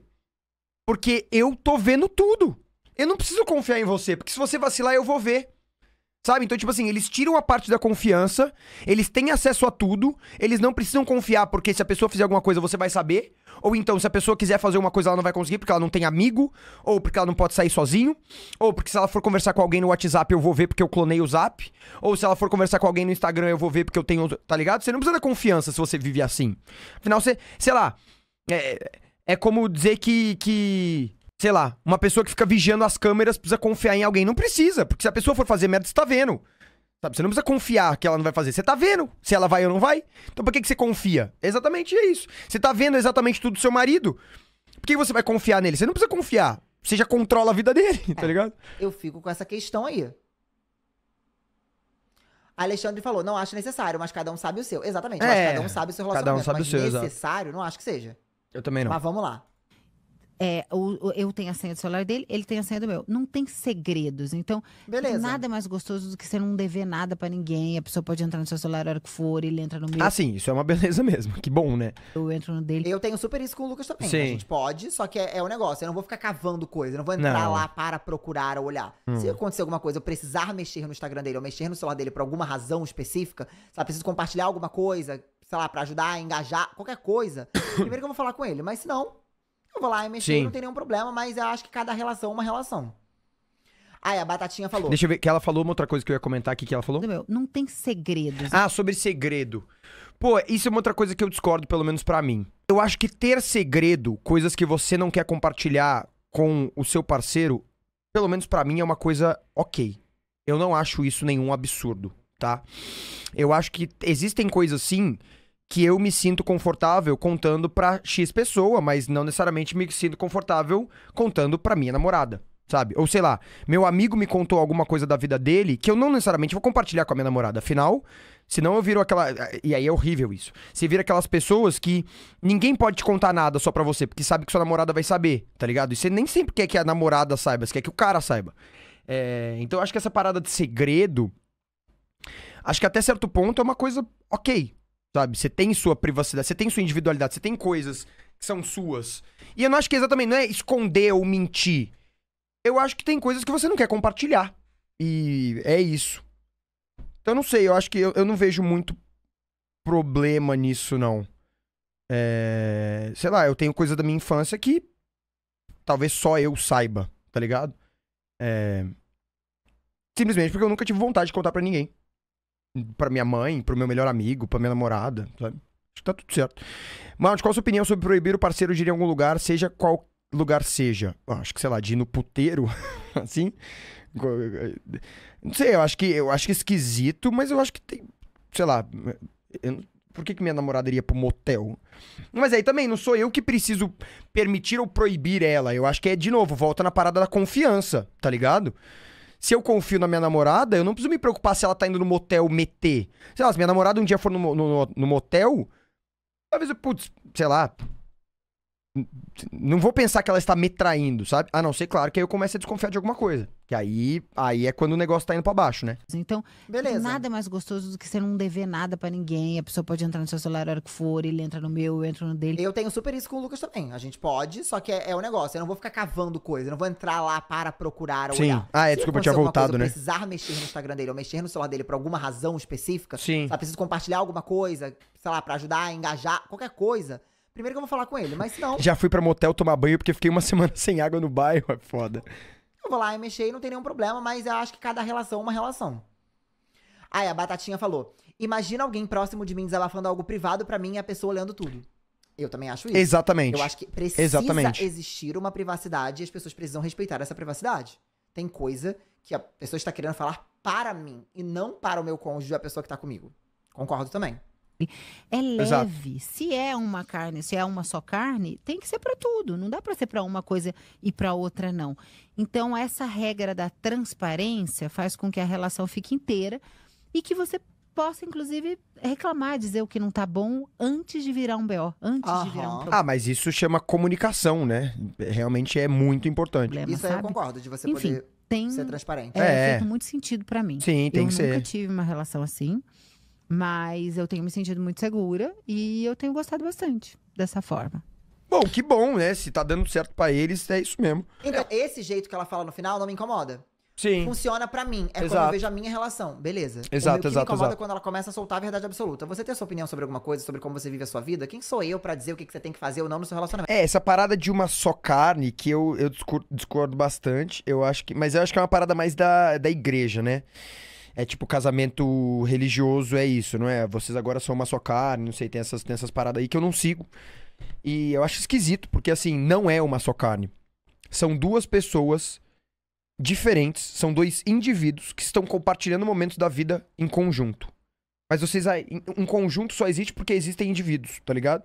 Porque eu tô vendo tudo. Eu não preciso confiar em você, porque se você vacilar, eu vou ver. Sabe? Então, tipo assim, eles tiram a parte da confiança, eles têm acesso a tudo, eles não precisam confiar porque se a pessoa fizer alguma coisa você vai saber, ou então se a pessoa quiser fazer uma coisa ela não vai conseguir porque ela não tem amigo, ou porque ela não pode sair sozinho, ou porque se ela for conversar com alguém no WhatsApp eu vou ver porque eu clonei o Zap, ou se ela for conversar com alguém no Instagram eu vou ver porque eu tenho, tá ligado? Você não precisa da confiança se você vive assim. Afinal, você, sei lá, é, é como dizer que que sei lá, uma pessoa que fica vigiando as câmeras precisa confiar em alguém. Não precisa, porque se a pessoa for fazer merda, você tá vendo. Sabe? Você não precisa confiar que ela não vai fazer. Você tá vendo se ela vai ou não vai. Então por que, que você confia? Exatamente é isso. Você tá vendo exatamente tudo do seu marido. Por que você vai confiar nele? Você não precisa confiar. Você já controla a vida dele, tá é, tá ligado? Eu fico com essa questão aí. Alexandre falou, não acho necessário, mas cada um sabe o seu. Exatamente, é, cada um sabe o seu relacionamento. Cada um sabe o seu, necessário, exato. não acho que seja. Eu também não. Mas vamos lá. É, eu tenho a senha do celular dele, ele tem a senha do meu. Não tem segredos. Então, Beleza. nada mais gostoso do que você não dever nada para ninguém. A pessoa pode entrar no seu celular a hora que for, ele entra no meu. Ah, sim, isso é uma beleza mesmo. Que bom, né? Eu entro no dele. Eu tenho super isso com o Lucas também. Né? Sim. A gente pode, só que é, é um negócio. Eu não vou ficar cavando coisa, eu não vou entrar não. lá para procurar ou olhar. Hum. Se acontecer alguma coisa, eu precisar mexer no Instagram dele ou mexer no celular dele por alguma razão específica, sabe, preciso compartilhar alguma coisa, sei lá, para ajudar, engajar, qualquer coisa. Primeiro que eu vou falar com ele, mas se não, eu vou lá e mexer, não tem nenhum problema, mas eu acho que cada relação é uma relação. Aí a Batatinha falou. Deixa eu ver, que ela falou uma outra coisa que eu ia comentar aqui, que ela falou. Meu, não tem segredo Ah, sobre segredo. Pô, isso é uma outra coisa que eu discordo, pelo menos para mim. Eu acho que ter segredo, coisas que você não quer compartilhar com o seu parceiro, pelo menos para mim é uma coisa ok. Eu não acho isso nenhum absurdo, tá? Eu acho que existem coisas sim que eu me sinto confortável contando para X pessoa, mas não necessariamente me sinto confortável contando para minha namorada sabe? Ou sei lá, meu amigo me contou alguma coisa da vida dele que eu não necessariamente vou compartilhar com a minha namorada. Afinal, senão eu viro aquela. E aí é horrível isso. Você vira aquelas pessoas que ninguém pode te contar nada só pra você, porque sabe que sua namorada vai saber, tá ligado? E você nem sempre quer que a namorada saiba, você quer que o cara saiba. É... Então eu acho que essa parada de segredo. Acho que até certo ponto é uma coisa ok, Sabe? Você tem sua privacidade, você tem sua individualidade, você tem coisas que são suas. E eu não acho que exatamente não é esconder ou mentir. Eu acho que tem coisas que você não quer compartilhar. E é isso. Então eu não sei, eu acho que eu, eu não vejo muito problema nisso, não. É... Sei lá, eu tenho coisa da minha infância que talvez só eu saiba, tá ligado? É... Simplesmente porque eu nunca tive vontade de contar para ninguém para minha mãe, pro meu melhor amigo, pra minha namorada, sabe? Acho que tá tudo certo. Mas qual a sua opinião sobre proibir o parceiro de ir em algum lugar, seja qual lugar seja? Ah, acho que, sei lá, de ir no puteiro, assim. Eh, não sei, eu acho que eu acho que é esquisito, mas eu acho que tem. Sei lá. Eu, por que, que minha namorada iria pro motel? Mas aí também, não sou eu que preciso permitir ou proibir ela. Eu acho que é, de novo, volta na parada da confiança, tá ligado? se eu confio na minha namorada, eu não preciso me preocupar se ela tá indo no motel meter. Sei lá, se minha namorada um dia for no, no, no motel, talvez eu, putz, sei lá. Não vou pensar que ela está me traindo, sabe? A não ser, claro, que aí eu começo a desconfiar de alguma coisa. Que aí, aí é quando o negócio tá indo pra baixo, né? Então, Beleza. nada é mais gostoso do que você não dever nada para ninguém. A pessoa pode entrar no seu celular a hora que for, ele entra no meu, eu entro no dele. Eu tenho super isso com o Lucas também. A gente pode, só que é, é o negócio. Eu não vou ficar cavando coisa, eu não vou entrar lá para procurar ou Sim. olhar. Ah, é, Se desculpa, eu tinha voltado, coisa, né? Eu precisar mexer no Instagram dele ou mexer no celular dele por alguma razão específica. Sim. Sabe, preciso compartilhar alguma coisa, sei lá, para ajudar, engajar, qualquer coisa. Primeiro que eu vou falar com ele, mas não. Já fui pra motel tomar banho porque fiquei uma semana sem água no bairro, é foda. Eu vou lá e mexer e não tem nenhum problema, mas eu acho que cada relação é uma relação. Aí a Batatinha falou: Imagina alguém próximo de mim desabafando algo privado para mim e a pessoa olhando tudo. Eu também acho isso. Exatamente. Eu acho que precisa Exatamente. existir uma privacidade e as pessoas precisam respeitar essa privacidade. Tem coisa que a pessoa está querendo falar para mim e não para o meu cônjuge, a pessoa que está comigo. Concordo também. É leve. Exato. Se é uma carne, se é uma só carne, tem que ser para tudo. Não dá para ser para uma coisa e para outra não. Então essa regra da transparência faz com que a relação fique inteira e que você possa, inclusive, reclamar, dizer o que não tá bom antes de virar um BO, antes Aham. de virar um problema. Ah, mas isso chama comunicação, né? Realmente é muito importante. Problema, isso aí eu concordo, de você Enfim, poder tem... ser transparente. É, é. muito sentido para mim. Sim, tem eu que ser. Eu nunca tive uma relação assim. Mas eu tenho me sentido muito segura e eu tenho gostado bastante dessa forma. Bom, que bom, né? Se tá dando certo para eles, é isso mesmo. Então, é. esse jeito que ela fala no final não me incomoda. Sim. Funciona para mim. É exato. como eu vejo a minha relação. Beleza. Exato, o que exato, me incomoda quando ela começa a soltar a verdade absoluta. Você tem a sua opinião sobre alguma coisa, sobre como você vive a sua vida? Quem sou eu para dizer o que você tem que fazer ou não no seu relacionamento? É, essa parada de uma só carne que eu, eu discordo, discordo bastante. Eu acho que. Mas eu acho que é uma parada mais da, da igreja, né? é tipo casamento religioso, é isso, não é? Vocês agora são uma só carne, não sei, tem essas, tem essas paradas aí que eu não sigo. E eu acho esquisito, porque assim, não é uma só carne. São duas pessoas diferentes, são dois indivíduos que estão compartilhando momentos da vida em conjunto. Mas vocês. Um conjunto só existe porque existem indivíduos, tá ligado?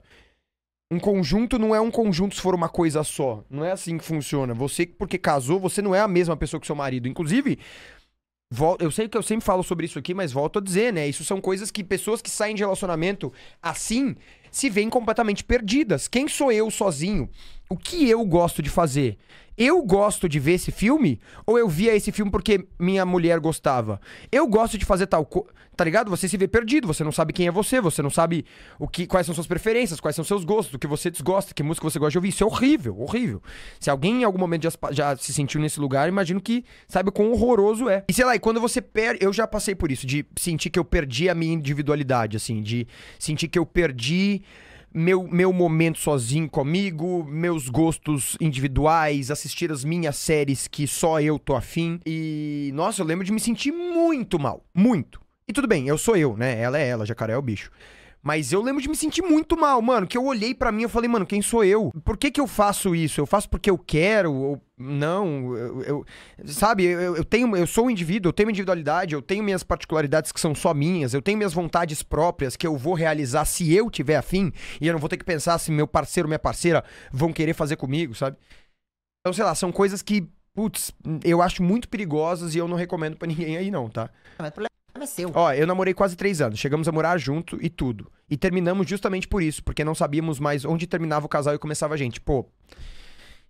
Um conjunto não é um conjunto se for uma coisa só. Não é assim que funciona. Você, porque casou, você não é a mesma pessoa que seu marido. Inclusive, eu sei que eu sempre falo sobre isso aqui, mas volto a dizer, né? Isso são coisas que pessoas que saem de relacionamento assim se veem completamente perdidas. Quem sou eu sozinho? O que eu gosto de fazer? eu gosto de ver esse filme ou eu via esse filme porque minha mulher gostava? Eu gosto de fazer tal coisa. Tá ligado? Você se vê perdido, você não sabe quem é você, você não sabe o que, quais são suas preferências, quais são seus gostos, o que você desgosta, que música você gosta de ouvir. Isso é horrível, horrível. Se alguém em algum momento já, já se sentiu nesse lugar, imagino que sabe o quão horroroso é. E sei lá, e quando você perde. Eu já passei por isso, de sentir que eu perdi a minha individualidade, assim, de sentir que eu perdi meu, meu momento sozinho comigo, meus gostos individuais, assistir as minhas séries que só eu tô afim. E, nossa, eu lembro de me sentir muito mal. Muito. E tudo bem, eu sou eu, né? Ela é ela, jacaré é o bicho. Mas eu lembro de me sentir muito mal, mano. Que eu olhei para mim e falei, mano, quem sou eu? Por que, que eu faço isso? Eu faço porque eu quero? Ou não? Eu, eu sabe, eu, eu, tenho, eu sou um indivíduo, eu tenho individualidade, eu tenho minhas particularidades que são só minhas, eu tenho minhas vontades próprias que eu vou realizar se eu tiver afim, e eu não vou ter que pensar se meu parceiro ou minha parceira vão querer fazer comigo, sabe? Então, sei lá, são coisas que putz, eu acho muito perigosas e eu não recomendo para ninguém aí não, tá? Ah, mas mas é seu. Ó, eu namorei quase três anos. Chegamos a morar junto e tudo. E terminamos justamente por isso, porque não sabíamos mais onde terminava o casal e começava a gente. Pô.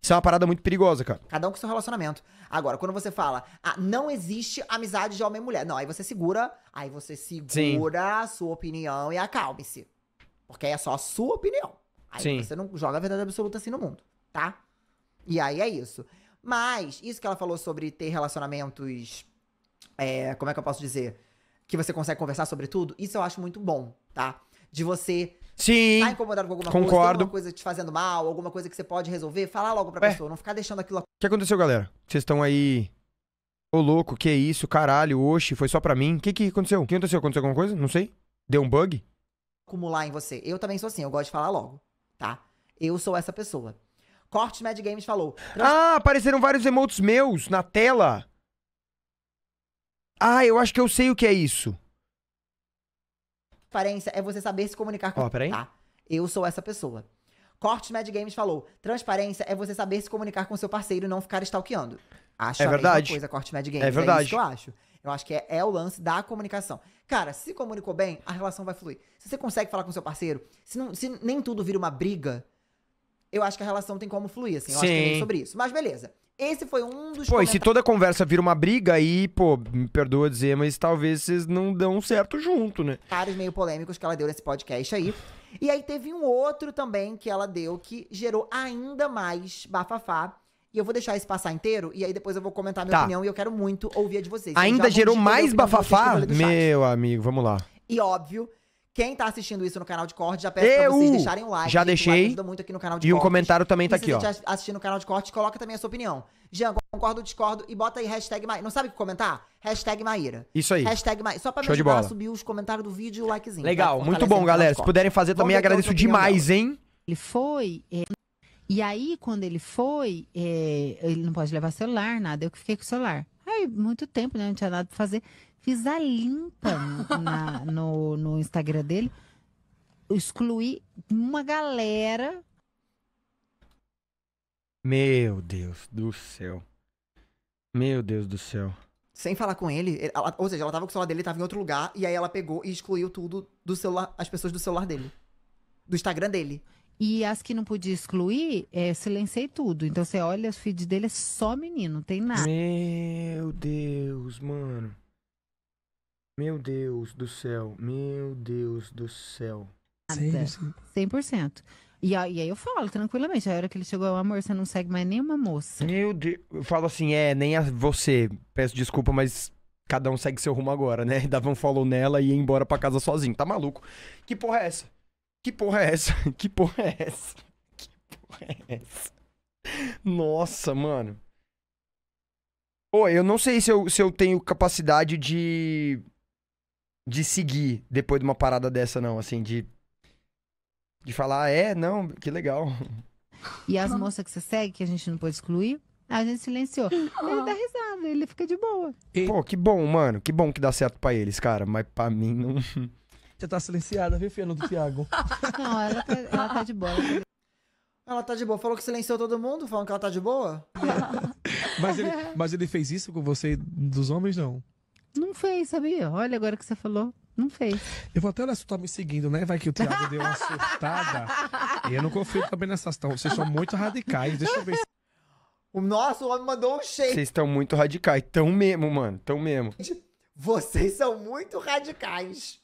Isso é uma parada muito perigosa, cara. Cada um com seu relacionamento. Agora, quando você fala, ah, não existe amizade de homem e mulher. Não, aí você segura, aí você segura Sim. a sua opinião e acalme-se. Porque é só a sua opinião. Aí Sim. você não joga a verdade absoluta assim no mundo, tá? E aí é isso. Mas, isso que ela falou sobre ter relacionamentos. É, como é que eu posso dizer? que você consegue conversar sobre tudo, isso eu acho muito bom, tá? De você Sim. Tá incomodado com alguma concordo. coisa, alguma coisa te fazendo mal, alguma coisa que você pode resolver, falar logo pra é. pessoa, não ficar deixando aquilo. O que aconteceu, galera? Vocês estão aí. Ô louco, que isso? Caralho, oxe, foi só pra mim. O que, que aconteceu? O que aconteceu? Aconteceu alguma coisa? Não sei. Deu um bug? Acumular em você. Eu também sou assim, eu gosto de falar logo, tá? Eu sou essa pessoa. Corte Mad Games falou. Trans... Ah, apareceram vários emotes meus na tela. Ah, eu acho que eu sei o que é isso. Transparência é você saber se comunicar com. Ó, peraí. Tá. Eu sou essa pessoa. Corte Mad Games falou: transparência é você saber se comunicar com seu parceiro e não ficar stalkeando. Acho é a verdade. mesma coisa, Mad Games. É verdade. É isso que eu acho. Eu acho que é, é, o lance da comunicação. Cara, se comunicou bem, a relação vai fluir. Se você consegue falar com seu parceiro, se, não, se nem tudo vira uma briga, eu acho que a relação tem como fluir, assim. Eu Sim. acho que é sobre isso. Mas beleza. Esse foi um dos. Pô, e se toda conversa vira uma briga, aí, pô, me perdoa dizer, mas talvez vocês não dão certo junto, né? Caras meio polêmicos que ela deu nesse podcast aí. E aí teve um outro também que ela deu que gerou ainda mais bafafá. E eu vou deixar esse passar inteiro e aí depois eu vou comentar a minha tá. opinião e eu quero muito ouvir a de vocês. Ainda gerou mais bafafá? Meu amigo, vamos lá. E óbvio quem tá assistindo isso no canal de corte, já peço Eu pra vocês deixarem o like. Já deixei. ajuda muito aqui no canal de e corte. E um comentário também e tá aqui, ó. Se você tá assistindo no canal de corte, coloca também a sua opinião. Jean, concordo, discordo e bota aí hashtag Maíra. Não sabe o que comentar? Hashtag Maíra. Isso aí. Hashtag Maíra. Só pra Show me ajudar a subir os comentários do vídeo e o likezinho. Legal, tá? muito bom, galera. Se puderem fazer também, agradeço demais, dela. hein? Ele foi... É... E aí, quando ele foi, é... ele não pode levar celular, nada. Eu que fiquei com o celular. Aí, muito tempo, né? Não tinha nada pra fazer. Fiz a limpa na, no, no Instagram dele. excluí uma galera. Meu Deus do céu. Meu Deus do céu. Sem falar com ele, ela, ou seja, ela tava com o celular dele, tava em outro lugar, e aí ela pegou e excluiu tudo do celular, as pessoas do celular dele. Do Instagram dele. E as que não podia excluir, é, silenciei tudo. Então você olha os feeds dele, é só menino, não tem nada. Meu Deus, mano. Meu Deus do céu, meu Deus do céu. 100%. 100%. E aí, eu falo tranquilamente. A hora que ele chegou, eu, amor, você não segue mais nenhuma moça. Meu Deus. Eu falo assim, é, nem a você. Peço desculpa, mas cada um segue seu rumo agora, né? Dava um follow nela e ia embora pra casa sozinho. Tá maluco? Que porra é essa? Que porra é essa? Que porra é essa? Que porra é essa? Nossa, mano. Pô, eu não sei se eu, se eu tenho capacidade de de seguir depois de uma parada dessa, não, assim, de. De falar, ah, é, não, que legal. E as moças que você segue, que a gente não pode excluir, a gente silenciou. Ah. Ele dá risada, ele fica de boa. E... Pô, que bom, mano. Que bom que dá certo pra eles, cara. Mas pra mim não. Você tá silenciada, viu, Fernando do Thiago? Não, ela tá, ela tá de boa. Ela tá de boa. Falou que silenciou todo mundo, falando que ela tá de boa? mas, ele, mas ele fez isso com você dos homens, não? Não fez, sabia? Olha agora que você falou. Não fez. Eu vou até olhar se tu tá me seguindo, né? Vai que o Thiago deu uma surtada. E eu não confio também nessas tão. Vocês são muito radicais. Deixa eu ver se... O nosso homem mandou um shake. Vocês estão muito radicais. Tão mesmo, mano. Tão mesmo. Vocês são muito radicais.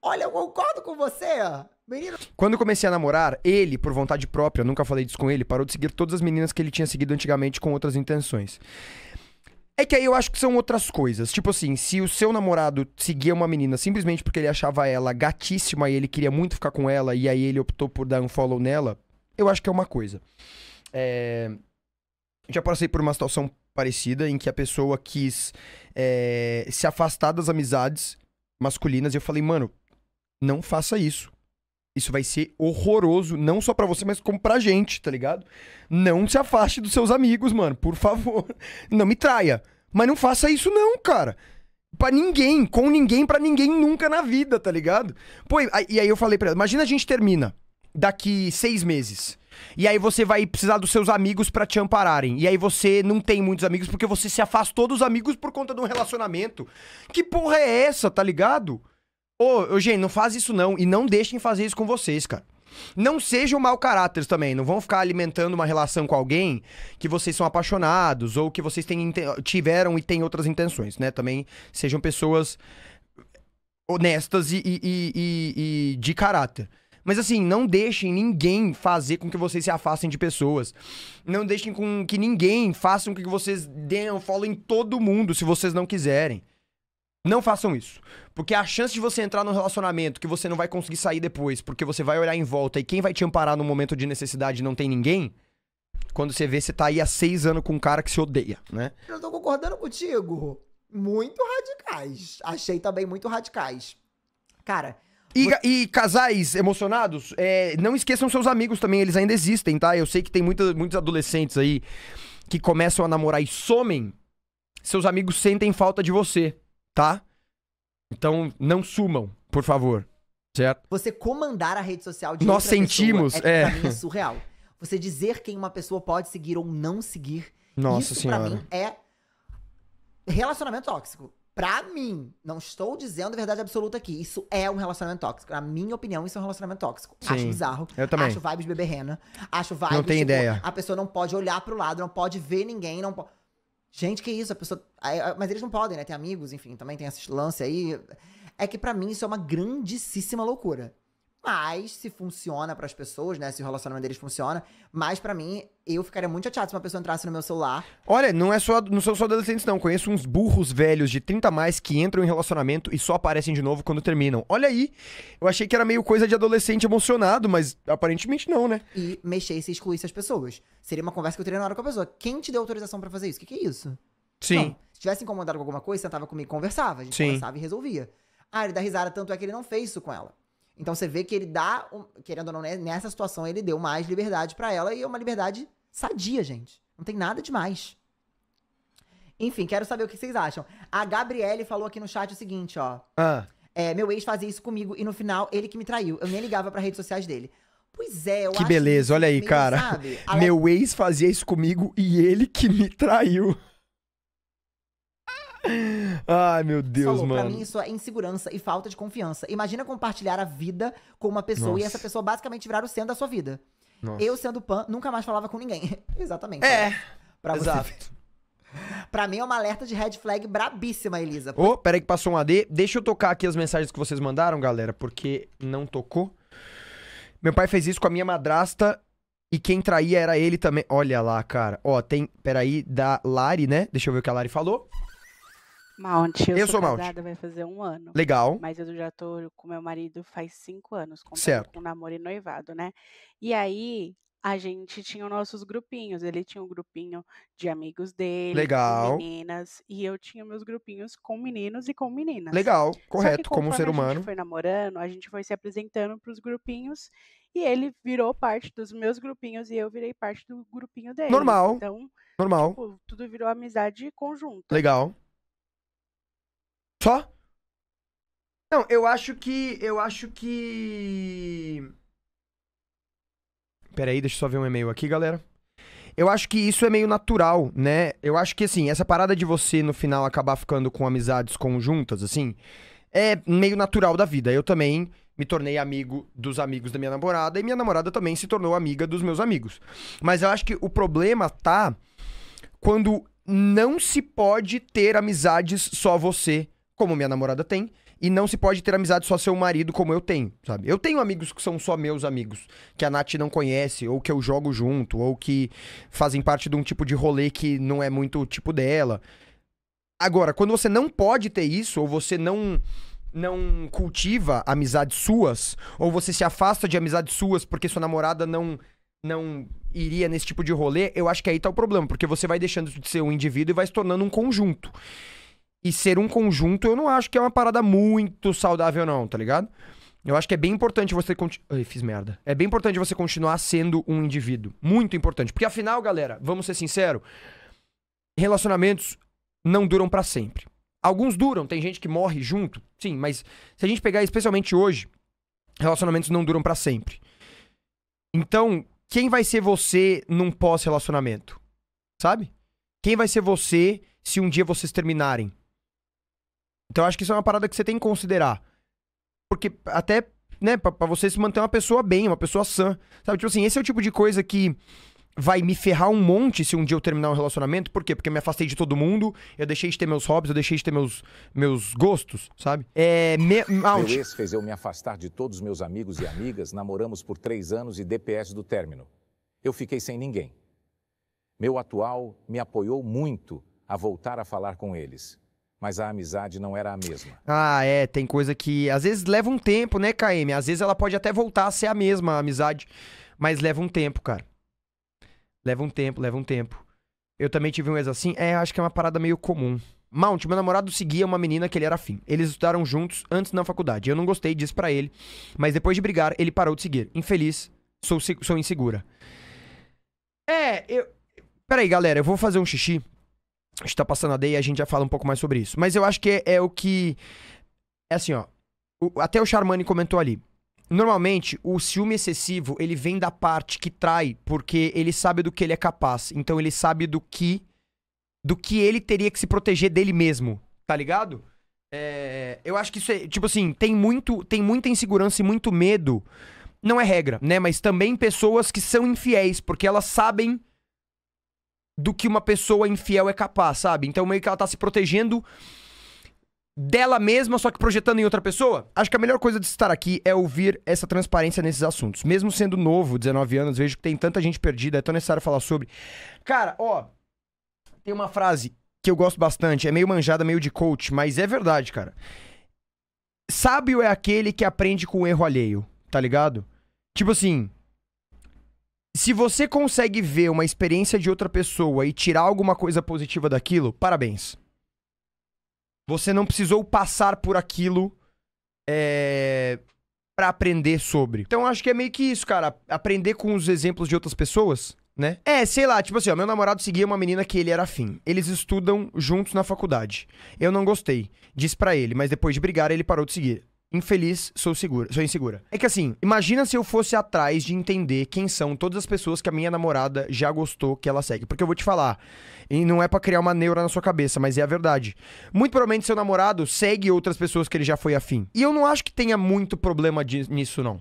Olha, eu concordo com você, menino. Quando comecei a namorar, ele, por vontade própria, nunca falei disso com ele, parou de seguir todas as meninas que ele tinha seguido antigamente com outras intenções. É que aí eu acho que são outras coisas. Tipo assim, se o seu namorado seguia uma menina simplesmente porque ele achava ela gatíssima e ele queria muito ficar com ela e aí ele optou por dar um follow nela, eu acho que é uma coisa. É... Já passei por uma situação parecida em que a pessoa quis é... se afastar das amizades masculinas e eu falei, mano, não faça isso. Isso vai ser horroroso, não só para você, mas como pra gente, tá ligado? Não se afaste dos seus amigos, mano, por favor. Não me traia. Mas não faça isso não, cara. Pra ninguém, com ninguém, para ninguém nunca na vida, tá ligado? Pô, e aí eu falei pra ela, imagina a gente termina daqui seis meses. E aí você vai precisar dos seus amigos para te ampararem. E aí você não tem muitos amigos porque você se afastou dos amigos por conta de um relacionamento. Que porra é essa, tá ligado? Ô, Eugênio, não faz isso não. E não deixem fazer isso com vocês, cara. Não sejam mau caráter também. Não vão ficar alimentando uma relação com alguém que vocês são apaixonados ou que vocês têm, tiveram e têm outras intenções, né? Também sejam pessoas honestas e, e, e, e de caráter. Mas assim, não deixem ninguém fazer com que vocês se afastem de pessoas. Não deixem com que ninguém faça com que vocês deem follow em todo mundo se vocês não quiserem. Não façam isso. Porque a chance de você entrar num relacionamento que você não vai conseguir sair depois, porque você vai olhar em volta e quem vai te amparar no momento de necessidade não tem ninguém. Quando você vê, você tá aí há seis anos com um cara que se odeia, né? Eu tô concordando contigo. Muito radicais. Achei também muito radicais. Cara, e, e, casais emocionados, é, não esqueçam seus amigos também, eles ainda existem, tá? Eu sei que tem muita, muitos adolescentes aí que começam a namorar e somem, seus amigos sentem falta de você tá? Então não sumam, por favor. Certo? Você comandar a rede social de Nós sentimos, pessoa é, é. surreal. Você dizer quem uma pessoa pode seguir ou não seguir, Nossa isso senhora. pra mim é relacionamento tóxico. Pra mim, não estou dizendo a verdade absoluta aqui. Isso é um relacionamento tóxico. Na minha opinião, isso é um relacionamento tóxico. Sim, acho bizarro. Eu também. Acho vibes de rena. Acho vibes. Não tem tipo, ideia. A pessoa não pode olhar pro lado, não pode ver ninguém, não pode. Gente, que isso, a pessoa. Mas eles não podem, né? Tem amigos, enfim, também tem esse lance aí. É que para mim isso é uma grandíssima loucura. Mas se funciona para as pessoas, né? Se o relacionamento deles funciona, mas para mim, eu ficaria muito chateado se uma pessoa entrasse no meu celular. Olha, não é só não são só adolescentes não, conheço uns burros velhos de 30 mais que entram em relacionamento e só aparecem de novo quando terminam. Olha aí. Eu achei que era meio coisa de adolescente emocionado, mas aparentemente não, né? E mexer e se excluísse as pessoas. Seria uma conversa que eu teria na hora com a pessoa. Quem te deu autorização para fazer isso? O que, que, é isso? Sim. Não, se tivesse incomodado com alguma coisa, sentava comigo, conversava, a gente Sim. conversava e resolvia. Ah, ele dá risada, tanto é que ele não fez isso com ela. Então você vê que ele dá, querendo ou não, né, nessa situação ele deu mais liberdade para ela e é uma liberdade sadia, gente. Não tem nada demais. Enfim, quero saber o que vocês acham. A Gabriele falou aqui no chat o seguinte, ó. Ah. É, meu ex fazia isso comigo e no final ele que me traiu. Eu nem ligava para redes sociais dele. Pois é, eu que acho beleza, que beleza, olha aí, meio, cara. Sabe, Meu ex fazia isso comigo e ele que me traiu. Ai, meu Deus, Falou, mano. Pra mim, isso é insegurança e falta de confiança. Imagina compartilhar a vida com uma pessoa Nossa. e essa pessoa basicamente virar o centro da sua vida. Nossa. Eu, sendo pan, nunca mais falava com ninguém. Exatamente. É. Pra exato. Você. Pra mim é uma alerta de red flag brabíssima, Elisa. Ô, oh, peraí que passou um AD. Deixa eu tocar aqui as mensagens que vocês mandaram, galera, porque não tocou. Meu pai fez isso com a minha madrasta e quem traía era ele também. Olha lá, cara. Ó, tem. Peraí, da Lari, né? Deixa eu ver o que a Lari falou. Mount. Eu, eu sou, sou casada, Mount. vai fazer um ano. Legal. Mas eu já tô com meu marido faz cinco anos, com um namoro e noivado, né? E aí a gente tinha nossos grupinhos. Ele tinha um grupinho de amigos dele, Legal. com meninas, e eu tinha meus grupinhos com meninos e com meninas. Legal, correto, como um ser humano. A gente foi namorando, a gente foi se apresentando para os grupinhos e ele virou parte dos meus grupinhos e eu virei parte do grupinho dele. Normal. Então, normal. Tipo, tudo virou amizade conjunta. Legal. Só? Não, eu acho que. Eu acho que. Peraí, deixa eu só ver um e-mail aqui, galera. Eu acho que isso é meio natural, né? Eu acho que, assim, essa parada de você no final acabar ficando com amizades conjuntas, assim, é meio natural da vida. Eu também me tornei amigo dos amigos da minha namorada e minha namorada também se tornou amiga dos meus amigos. Mas eu acho que o problema tá quando não se pode ter amizades só você como minha namorada tem, e não se pode ter amizade só seu marido, como eu tenho, sabe? Eu tenho amigos que são só meus amigos, que a Nath não conhece, ou que eu jogo junto, ou que fazem parte de um tipo de rolê que não é muito o tipo dela. Agora, quando você não pode ter isso, ou você não não cultiva amizades suas, ou você se afasta de amizades suas porque sua namorada não não iria nesse tipo de rolê, eu acho que aí tá o problema, porque você vai deixando de ser um indivíduo e vai se tornando um conjunto e ser um conjunto, eu não acho que é uma parada muito saudável, não, tá ligado? Eu acho que é bem importante você. Conti... Ai, fiz merda. É bem importante você continuar sendo um indivíduo. Muito importante. Porque afinal, galera, vamos ser sinceros: relacionamentos não duram para sempre. Alguns duram, tem gente que morre junto, sim, mas se a gente pegar especialmente hoje, relacionamentos não duram para sempre. Então, quem vai ser você num pós-relacionamento? Sabe? Quem vai ser você se um dia vocês terminarem? Então acho que isso é uma parada que você tem que considerar. Porque até, né, pra, você se manter uma pessoa bem, uma pessoa sã. Sabe, tipo assim, esse é o tipo de coisa que vai me ferrar um monte se um dia eu terminar um relacionamento. Por quê? Porque eu me afastei de todo mundo, eu deixei de ter meus hobbies, eu deixei de ter meus, meus gostos, sabe? É. Me... Meu ex fez eu me afastar de todos meus amigos e amigas, namoramos por três anos e DPS do término. Eu fiquei sem ninguém. Meu atual me apoiou muito a voltar a falar com eles mas a amizade não era a mesma. Ah, é, tem coisa que às vezes leva um tempo, né, KM? Às vezes ela pode até voltar a ser a mesma a amizade, mas leva um tempo, cara. Leva um tempo, leva um tempo. Eu também tive um ex assim, é, acho que é uma parada meio comum. Mount, meu namorado seguia uma menina que ele era afim. Eles estudaram juntos antes na faculdade. Eu não gostei disso para ele, mas depois de brigar, ele parou de seguir. Infeliz, sou, sou insegura. É, eu. Peraí, galera, eu vou fazer um xixi está passando a day e a gente já fala um pouco mais sobre isso. Mas eu acho que é, é o que. É assim, ó. O, até o Charmani comentou ali. Normalmente, o ciúme excessivo, ele vem da parte que trai, porque ele sabe do que ele é capaz. Então ele sabe do que do que ele teria que se proteger dele mesmo, tá ligado? É, eu acho que isso é, tipo assim, tem muito, tem muita insegurança e muito medo. Não é regra, né? Mas também pessoas que são infiéis, porque elas sabem do que uma pessoa infiel é capaz, sabe? Então meio que ela tá se protegendo dela mesma, só que projetando em outra pessoa. Acho que a melhor coisa de estar aqui é ouvir essa transparência nesses assuntos. Mesmo sendo novo, 19 anos, vejo que tem tanta gente perdida, é tão necessário falar sobre. Cara, ó, tem uma frase que eu gosto bastante, é meio manjada, meio de coach, mas é verdade, cara. Sábio é aquele que aprende com o erro alheio, tá ligado? Tipo assim, se você consegue ver uma experiência de outra pessoa e tirar alguma coisa positiva daquilo, parabéns. Você não precisou passar por aquilo é, para aprender sobre. Então acho que é meio que isso, cara. Aprender com os exemplos de outras pessoas, né? É, sei lá, tipo assim, ó, meu namorado seguia uma menina que ele era afim. Eles estudam juntos na faculdade. Eu não gostei. Disse para ele, mas depois de brigar, ele parou de seguir infeliz, sou segura, sou insegura. É que assim, imagina se eu fosse atrás de entender quem são todas as pessoas que a minha namorada já gostou que ela segue. Porque eu vou te falar, e não é para criar uma neura na sua cabeça, mas é a verdade. Muito provavelmente seu namorado segue outras pessoas que ele já foi afim. E eu não acho que tenha muito problema de, nisso não.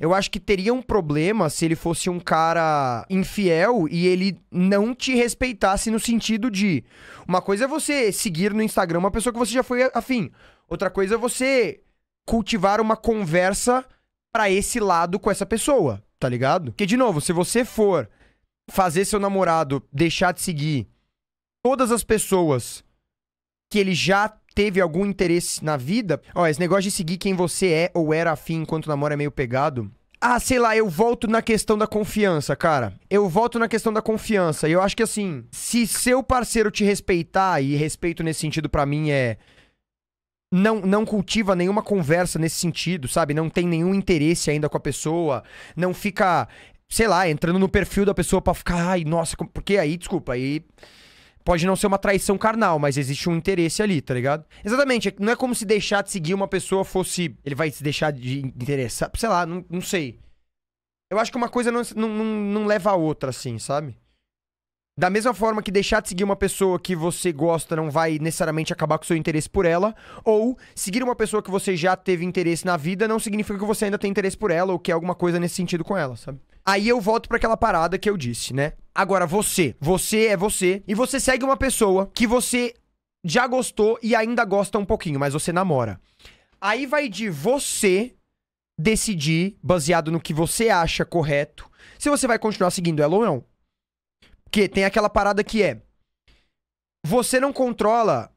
Eu acho que teria um problema se ele fosse um cara infiel e ele não te respeitasse no sentido de. Uma coisa é você seguir no Instagram uma pessoa que você já foi afim. Outra coisa é você cultivar uma conversa para esse lado com essa pessoa, tá ligado? Porque, de novo, se você for fazer seu namorado deixar de seguir todas as pessoas que ele já teve algum interesse na vida, ó, esse negócio de seguir quem você é ou era afim enquanto namoro é meio pegado. Ah, sei lá, eu volto na questão da confiança, cara. Eu volto na questão da confiança. E eu acho que assim, se seu parceiro te respeitar, e respeito nesse sentido para mim é não, não cultiva nenhuma conversa nesse sentido, sabe? Não tem nenhum interesse ainda com a pessoa, não fica, sei lá, entrando no perfil da pessoa para ficar, ai, nossa, porque aí, desculpa, aí pode não ser uma traição carnal, mas existe um interesse ali, tá ligado? Exatamente, é não é como se deixar de seguir uma pessoa fosse. Ele vai se deixar de interessar, sei lá, não, não sei. Eu acho que uma coisa não, não, não leva a outra, assim, sabe? Da mesma forma que deixar de seguir uma pessoa que você gosta não vai necessariamente acabar com o seu interesse por ela, ou seguir uma pessoa que você já teve interesse na vida não significa que você ainda tem interesse por ela ou quer alguma coisa nesse sentido com ela, sabe? Aí eu volto para aquela parada que eu disse, né? Agora você, você é você e você segue uma pessoa que você já gostou e ainda gosta um pouquinho, mas você namora. Aí vai de você decidir, baseado no que você acha correto, se você vai continuar seguindo ela ou não que tem aquela parada que é. Você não controla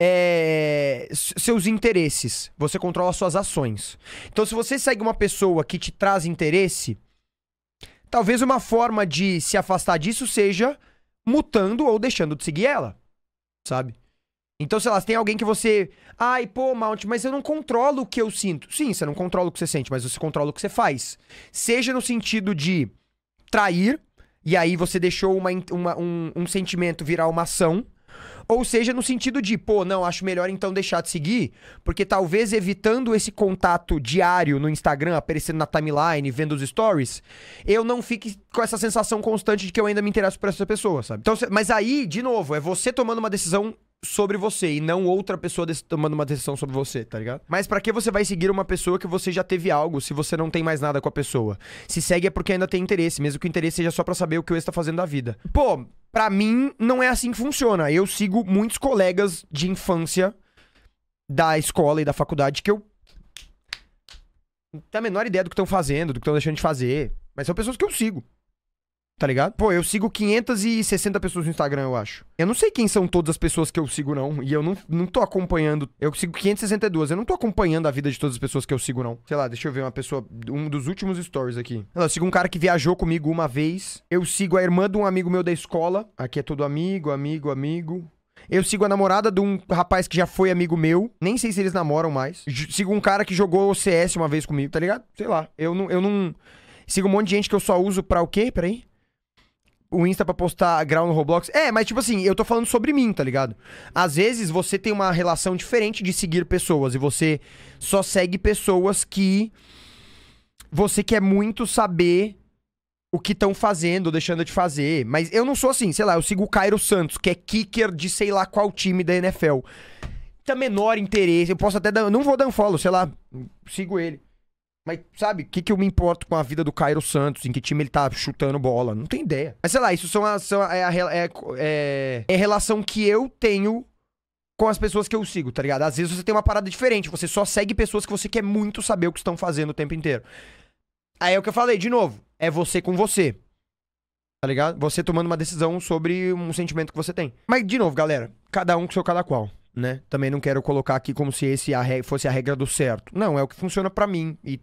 é, seus interesses, você controla suas ações. Então, se você segue uma pessoa que te traz interesse, talvez uma forma de se afastar disso seja mutando ou deixando de seguir ela, sabe? Então, sei lá, se tem alguém que você. Ai, pô, Mount, mas eu não controlo o que eu sinto. Sim, você não controla o que você sente, mas você controla o que você faz. Seja no sentido de trair e aí você deixou uma, uma, um, um sentimento virar uma ação. Ou seja, no sentido de, pô, não, acho melhor então deixar de seguir, porque talvez evitando esse contato diário no Instagram, aparecendo na timeline, vendo os stories, eu não fique com essa sensação constante de que eu ainda me interesso por essa pessoa, sabe? Então, mas aí, de novo, é você tomando uma decisão sobre você e não outra pessoa tomando uma decisão sobre você, tá ligado? Mas para que você vai seguir uma pessoa que você já teve algo se você não tem mais nada com a pessoa? Se segue é porque ainda tem interesse, mesmo que o interesse seja só para saber o que o ex tá fazendo da vida. Pô, pra mim não é assim que funciona. Eu sigo muitos colegas de infância da escola e da faculdade que eu não tenho a menor ideia do que estão fazendo, do que estão deixando de fazer, mas são pessoas que eu sigo tá ligado? Pô, eu sigo 560 pessoas no Instagram, eu acho. Eu não sei quem são todas as pessoas que eu sigo, não. E eu não, não tô acompanhando. Eu sigo 562. Eu não tô acompanhando a vida de todas as pessoas que eu sigo, não. Sei lá, deixa eu ver uma pessoa. Um dos últimos stories aqui. Eu sigo um cara que viajou comigo uma vez. Eu sigo a irmã de um amigo meu da escola. Aqui é todo amigo, amigo, amigo. Eu sigo a namorada de um rapaz que já foi amigo meu. Nem sei se eles namoram mais. Sigo um cara que jogou CS uma vez comigo, tá ligado? Sei lá. Eu não. Eu não... Sigo um monte de gente que eu só uso pra o quê? Peraí o Insta pra postar grau no Roblox. É, mas tipo assim, eu tô falando sobre mim, tá ligado? Às vezes você tem uma relação diferente de seguir pessoas e você só segue pessoas que você quer muito saber o que estão fazendo, deixando de fazer. Mas eu não sou assim, sei lá, eu sigo o Cairo Santos, que é kicker de sei lá qual time da NFL. Tem menor interesse, eu posso até dar, não vou dar um follow, sei lá, sigo ele. Mas sabe, o que, que eu me importo com a vida do Cairo Santos? Em que time ele tá chutando bola? Não tem ideia. Mas sei lá, isso são, a, são a, é, a, é, é, é a relação que eu tenho com as pessoas que eu sigo, tá ligado? Às vezes você tem uma parada diferente, você só segue pessoas que você quer muito saber o que estão fazendo o tempo inteiro. Aí é o que eu falei, de novo, é você com você. Tá ligado? Você tomando uma decisão sobre um sentimento que você tem. Mas, de novo, galera, cada um com seu cada qual, né? Também não quero colocar aqui como se esse é fosse a regra do certo. Não, é o que funciona para mim. E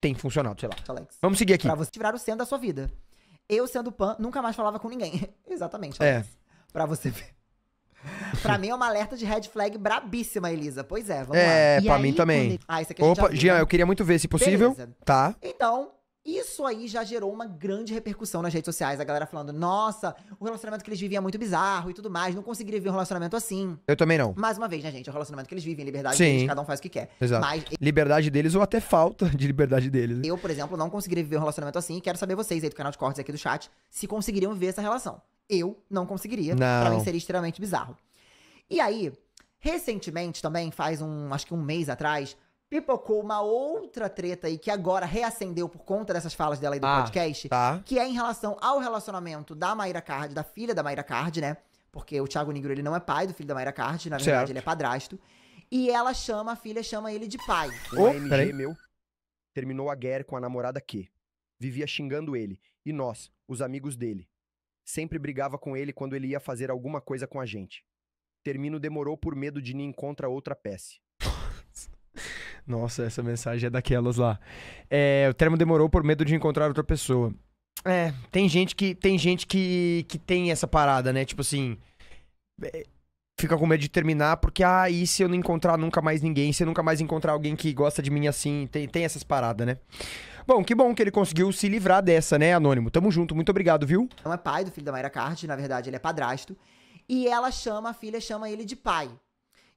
tem funcionado, sei lá. Alex. Vamos seguir aqui. Pra você tirar o centro da sua vida. Eu, sendo pan, nunca mais falava com ninguém. Exatamente. É. Alex. É. Pra você ver. pra mim é uma alerta de red flag brabíssima, Elisa. Pois é, vamos é, lá. É, pra aí, mim também. Quando... Ah, isso aqui Opa, Jean, né? eu queria muito ver, se possível. Beleza. Tá. Então, isso aí já gerou uma grande repercussão nas redes sociais. A galera falando, nossa, o relacionamento que eles vivem é muito bizarro e tudo mais. Não conseguiria ver um relacionamento assim. Eu também não. Mais uma vez, né, gente? É o relacionamento que eles vivem, liberdade Sim. deles, cada um faz o que quer. Exato. Mas, liberdade deles ou até falta de liberdade deles. Né? Eu, por exemplo, não conseguiria viver um relacionamento assim. E quero saber vocês aí do canal de cortes aqui do chat se conseguiriam ver essa relação. Eu não conseguiria. Não. Pra mim seria extremamente bizarro. E aí, recentemente também, faz um, acho que um mês atrás, pipocou uma outra treta aí que agora reacendeu por conta dessas falas dela aí do ah, podcast, tá. que é em relação ao relacionamento da Mayra Card, da filha da Mayra Card, né? Porque o Thiago Negro ele não é pai do filho da Mayra Card, na verdade certo. ele é padrasto. E ela chama a filha, chama ele de pai. Um oh, peraí. meu terminou a guerra com a namorada que vivia xingando ele e nós, os amigos dele. Sempre brigava com ele quando ele ia fazer alguma coisa com a gente. Termino demorou por medo de nem encontrar outra peça. Nossa, essa mensagem é daquelas lá. É, o termo demorou por medo de encontrar outra pessoa. É, tem gente que tem gente que, que tem essa parada, né? Tipo assim, é, fica com medo de terminar porque ah, e se eu não encontrar nunca mais ninguém, se eu nunca mais encontrar alguém que gosta de mim assim, tem, tem essas paradas, né? Bom, que bom que ele conseguiu se livrar dessa, né, anônimo. Tamo junto, muito obrigado, viu? Não é pai do filho da Mayra Card, na verdade, ele é padrasto. E ela chama, a filha chama ele de pai.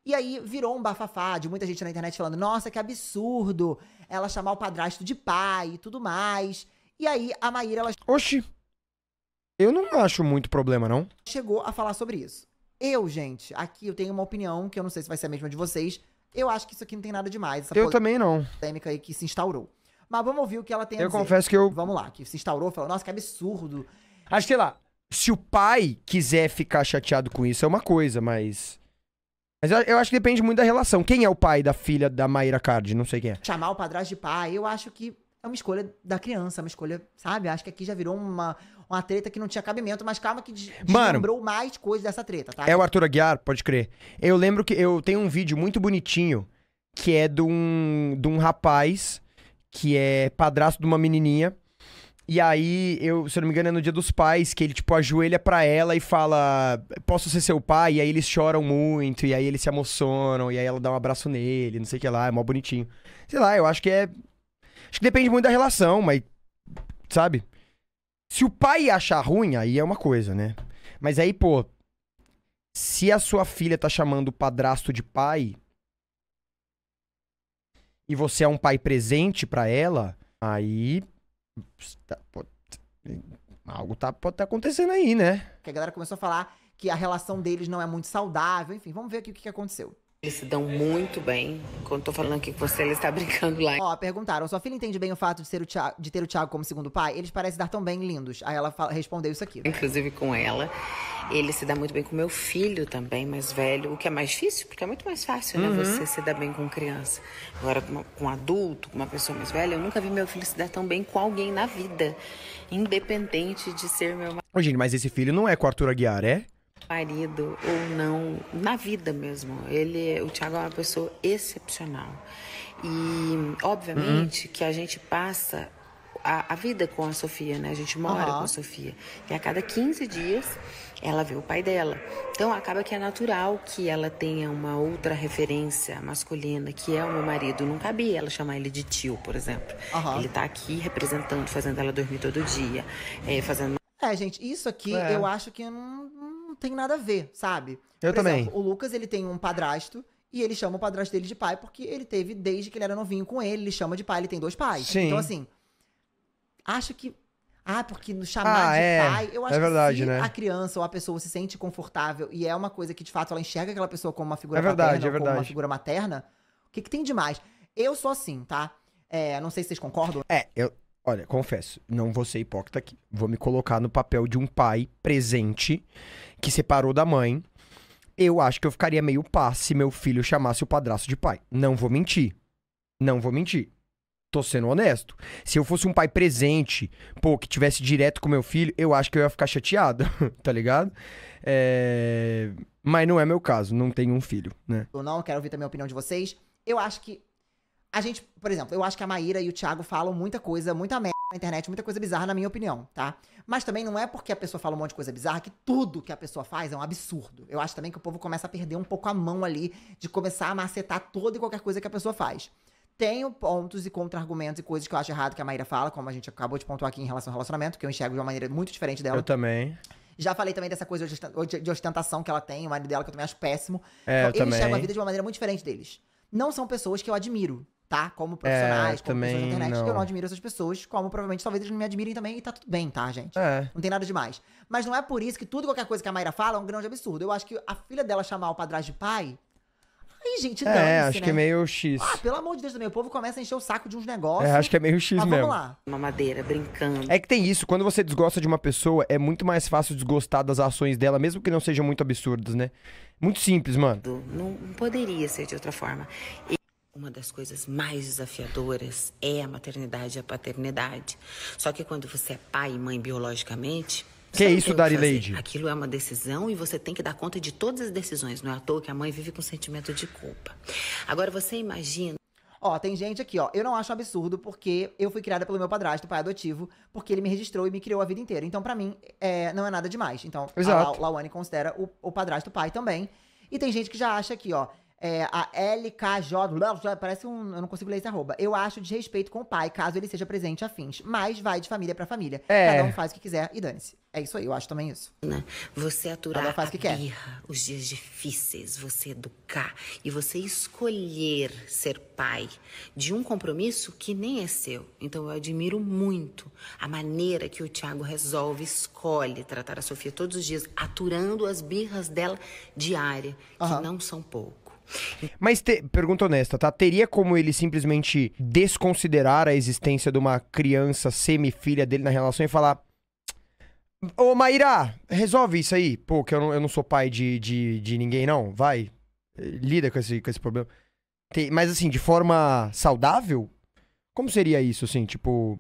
E aí virou um bafafá de muita gente na internet falando: nossa, que absurdo ela chamar o padrasto de pai e tudo mais. E aí a Maíra, ela. Oxi! Eu não acho muito problema, não. Chegou a falar sobre isso. Eu, gente, aqui eu tenho uma opinião que eu não sei se vai ser a mesma de vocês. Eu acho que isso aqui não tem nada demais. Essa eu também não. Polêmica aí que se instaurou. Mas vamos ouvir o que ela tem a eu dizer. Eu confesso que eu. Vamos lá, que se instaurou, falou: nossa, que absurdo. Acho que, sei lá, se o pai quiser ficar chateado com isso, é uma coisa, mas. Mas eu, acho que depende muito da relação. Quem é o pai da filha da Maíra Cardi? Não sei quem é. Chamar o padrasto de pai, eu acho que é uma escolha da criança, uma escolha, sabe? Acho que aqui já virou uma, uma treta que não tinha cabimento, mas calma que lembrou mais coisas dessa treta, tá? É o Arthur Aguiar, pode crer. Eu lembro que eu tenho um vídeo muito bonitinho que é de um, de um rapaz que é padrasto de uma menininha e aí, eu, se eu não me engano, é no Dia dos Pais, que ele, tipo, ajoelha pra ela e fala: Posso ser seu pai? E aí eles choram muito, e aí eles se emocionam, e aí ela dá um abraço nele, não sei o que lá, é mó bonitinho. Sei lá, eu acho que é. Acho que depende muito da relação, mas. Sabe? Se o pai achar ruim, aí é uma coisa, né? Mas aí, pô. Se a sua filha tá chamando o padrasto de pai. E você é um pai presente para ela, aí Tá, pode, algo tá, pode estar tá acontecendo aí, né? Que a galera começou a falar que a relação deles não é muito saudável. Enfim, vamos ver aqui o que, que aconteceu. Eles se dão muito bem. Quando tô falando aqui com você, ele está brincando lá. Ó, perguntaram: sua filha entende bem o fato de, ser o Thiago, de ter o Thiago como segundo pai? Eles parecem dar tão bem lindos. Aí ela fala, respondeu isso aqui. Né? Inclusive com ela. Ele se dá muito bem com meu filho também, mais velho, o que é mais difícil, porque é muito mais fácil, né? Uhum. Você se dar bem com criança. Agora, com, um adulto, com uma pessoa mais velha, eu nunca vi meu filho se dar tão bem com alguém na vida, independente de ser meu marido. Ô, gente, mas esse filho não é com o Arthur Aguiar, é? marido ou não, na vida mesmo. Ele, o Thiago é uma pessoa excepcional. E obviamente uhum. que a gente passa a, a, vida com a Sofia, né? A gente mora uhum. com a Sofia. E a cada 15 dias ela vê o pai dela. Então acaba que é natural que ela tenha uma outra referência masculina, que é o meu marido. Não cabia ela chamar ele de tio, por exemplo. Uhum. Ele tá aqui representando, fazendo ela dormir todo dia, é, fazendo. É, gente, isso aqui é. eu acho que não tem nada a ver, sabe? Eu Por também. Exemplo, o Lucas, ele tem um padrasto e ele chama o padrasto dele de pai porque ele teve desde que ele era novinho com ele, ele chama de pai, ele tem dois pais. Sim. Então assim, acho que ah, porque no chamar ah, de é. pai, eu acho é verdade, que se né? a criança ou a pessoa se sente confortável e é uma coisa que de fato ela enxerga aquela pessoa como uma figura é verdade, paterna, é verdade. como uma figura materna, o que, que tem de mais? Eu sou assim, tá? É, não sei se vocês concordam. É, eu, olha, confesso, não vou ser hipócrita aqui. Vou me colocar no papel de um pai presente que separou da mãe, eu acho que eu ficaria meio pá se meu filho chamasse o padrasto de pai. Não vou mentir. Não vou mentir. Tô sendo honesto. Se eu fosse um pai presente, pô, que tivesse direto com meu filho, eu acho que eu ia ficar chateado, tá ligado? É... Mas não é meu caso, não tenho um filho, né? Eu não quero ouvir também a opinião de vocês. Eu acho que. A gente, por exemplo, eu acho que a Maíra e o Thiago falam muita coisa, muita merda na internet é muita coisa bizarra, na minha opinião, tá? Mas também não é porque a pessoa fala um monte de coisa bizarra que tudo que a pessoa faz é um absurdo. Eu acho também que o povo começa a perder um pouco a mão ali de começar a macetar toda e qualquer coisa que a pessoa faz. Tenho pontos e contra-argumentos e coisas que eu acho errado que a Maíra fala, como a gente acabou de pontuar aqui em relação ao relacionamento, que eu enxergo de uma maneira muito diferente dela. Eu também. Já falei também dessa coisa de ostentação que ela tem, o marido dela, que eu também acho péssimo. É, então, eu enxergo também. a vida de uma maneira muito diferente deles. Não são pessoas que eu admiro tá? Como é, profissionais, é, como pessoas na internet, não. eu não admiro essas pessoas, como provavelmente talvez eles não me admirem também, e tá tudo bem, tá, gente? É. Não tem nada demais. Mas não é por isso que tudo qualquer coisa que a Mayra fala é um grande absurdo. Eu acho que a filha dela chamar o padrasto de pai. Aí, gente, dane É, acho né? que é né? meio X. Ah, pelo amor de Deus também, o povo começa a encher o saco de uns negócios. É, acho que é meio X mas mesmo. vamos lá. Uma madeira, brincando. É que tem isso, quando você desgosta de uma pessoa, é muito mais fácil desgostar das ações dela, mesmo que não sejam muito absurdas, né? Muito simples, mano. Não poderia ser de outra forma. E... Uma das coisas mais desafiadoras é a maternidade e a paternidade. Só que quando você é pai e mãe biologicamente. Que é isso, Leide? Aquilo é uma decisão e você tem que dar conta de todas as decisões. Não é à toa que a mãe vive com sentimento de culpa. Agora você imagina. Ó, tem gente aqui, ó. Eu não acho absurdo porque eu fui criada pelo meu padrasto, pai adotivo, porque ele me registrou e me criou a vida inteira. Então, para mim, é, não é nada demais. Então, Exato. a Lawane considera o, o padrasto pai também. E tem gente que já acha aqui, ó. É, a LKJ, parece um. Eu não consigo ler esse arroba. Eu acho de respeito com o pai, caso ele seja presente afins. Mas vai de família para família. É. Cada um faz o que quiser e dane-se. É isso aí, eu acho também isso. Né? Você é aturar faz o que quer. Birra, os dias difíceis, você educar e você escolher ser pai de um compromisso que nem é seu. Então eu admiro muito a maneira que o Tiago resolve, escolhe tratar a Sofia todos os dias, aturando as birras dela diária, que não são poucas. Mas, te, pergunta honesta, tá? Teria como ele simplesmente desconsiderar a existência de uma criança semifilha dele na relação e falar: Ô Maíra, resolve isso aí. Pô, que eu não, eu não sou pai de, de, de ninguém, não. Vai. Lida com esse, com esse problema. Tem, mas assim, de forma saudável? Como seria isso, assim? Tipo.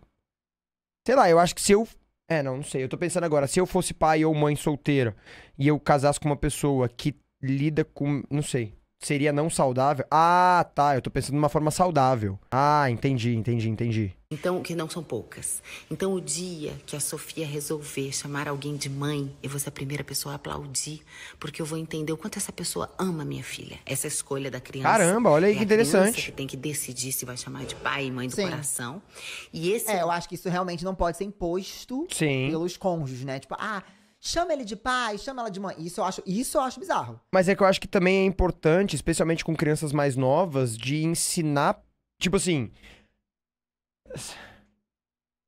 Sei lá, eu acho que se eu. É, não, não sei. Eu tô pensando agora. Se eu fosse pai ou mãe solteira e eu casasse com uma pessoa que lida com. Não sei seria não saudável? Ah, tá, eu tô pensando de uma forma saudável. Ah, entendi, entendi, entendi. Então, que não são poucas. Então, o dia que a Sofia resolver chamar alguém de mãe, eu vou ser a primeira pessoa a aplaudir, porque eu vou entender o quanto essa pessoa ama minha filha. Essa escolha da criança. Caramba, olha aí é que interessante. Que tem que decidir se vai chamar de pai e mãe do Sim. coração. E esse. É, eu acho que isso realmente não pode ser imposto Sim. pelos cônjuges, né? Tipo, ah Chama ele de pai, chama ela de mãe. Isso eu acho, isso eu acho bizarro. Mas é que eu acho que também é importante, especialmente com crianças mais novas, de ensinar, tipo assim,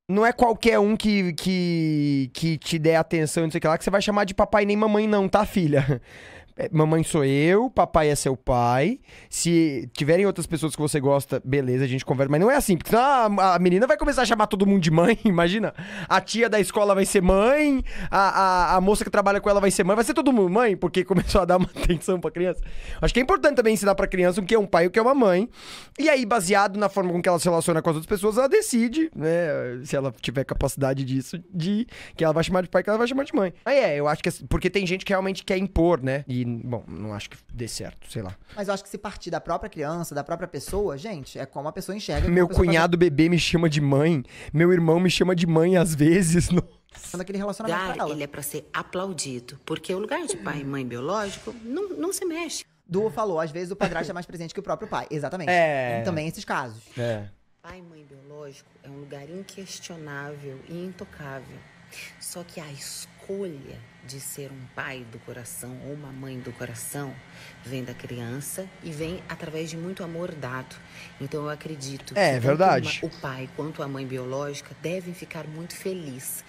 não é qualquer um que, que, que te der atenção, não sei o que lá, que você vai chamar de papai nem mamãe, não, tá, filha? É, mamãe sou eu, papai é seu pai. Se tiverem outras pessoas que você gosta, beleza, a gente conversa. Mas não é assim, porque senão a, a menina vai começar a chamar todo mundo de mãe, imagina. A tia da escola vai ser mãe, a, a, a, moça que trabalha com ela vai ser mãe, vai ser todo mundo mãe, porque começou a dar uma atenção pra criança. Acho que é importante também ensinar pra criança o que é um pai e o que é uma mãe. E aí, baseado na forma com que ela se relaciona com as outras pessoas, ela decide, né, se ela tiver capacidade disso, de que ela vai chamar de pai, que ela vai chamar de mãe. Aí é, eu acho que. É, porque tem gente que realmente quer impor, né? E bom, não acho que dê certo, sei lá. Mas eu acho que se partir da própria criança, da própria pessoa, gente, é como a pessoa enxerga. Meu pessoa tá cunhado faz... bebê me chama de mãe, meu irmão me chama de mãe às vezes. No... aquele relacionamento Dar, ela. Tá ele é para ser aplaudido, porque o lugar de pai e mãe biológico não, não se mexe. Duo falou, às vezes o padrasto é mais presente que o próprio pai. Exatamente. É. Tem também esses casos. É. Pai e mãe biológico é um lugar inquestionável e intocável. Só que a escolha de ser um pai do coração ou uma mãe do coração vem da criança e vem através de muito amor dado. Então eu acredito é, que verdade. o pai quanto a mãe biológica devem ficar muito felizes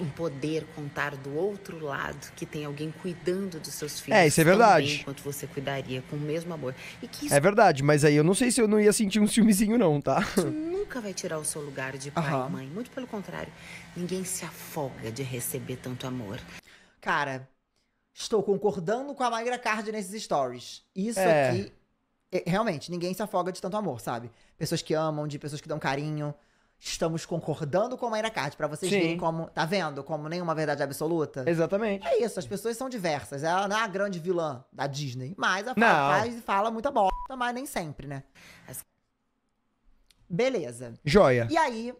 em poder contar do outro lado que tem alguém cuidando dos seus filhos. É, isso é verdade. Enquanto você cuidaria com o mesmo amor. É isso... É verdade, mas aí eu não sei se eu não ia sentir um ciúmezinho não, tá? Isso nunca vai tirar o seu lugar de pai e mãe. Muito pelo contrário, ninguém se afoga de receber tanto amor cara, estou concordando com a Mayra Card nesses stories. Isso é. aqui. É, realmente, ninguém se afoga de tanto amor, sabe? Pessoas que amam, de pessoas que dão carinho. Estamos concordando com a Mayra Card, pra vocês Sim. verem como. Tá vendo? Como nenhuma verdade absoluta. Exatamente. É isso, as pessoas são diversas. Ela não é a grande vilã da Disney, mas a faz e fala muita bosta, mas nem sempre, né? Beleza. Joia. E aí,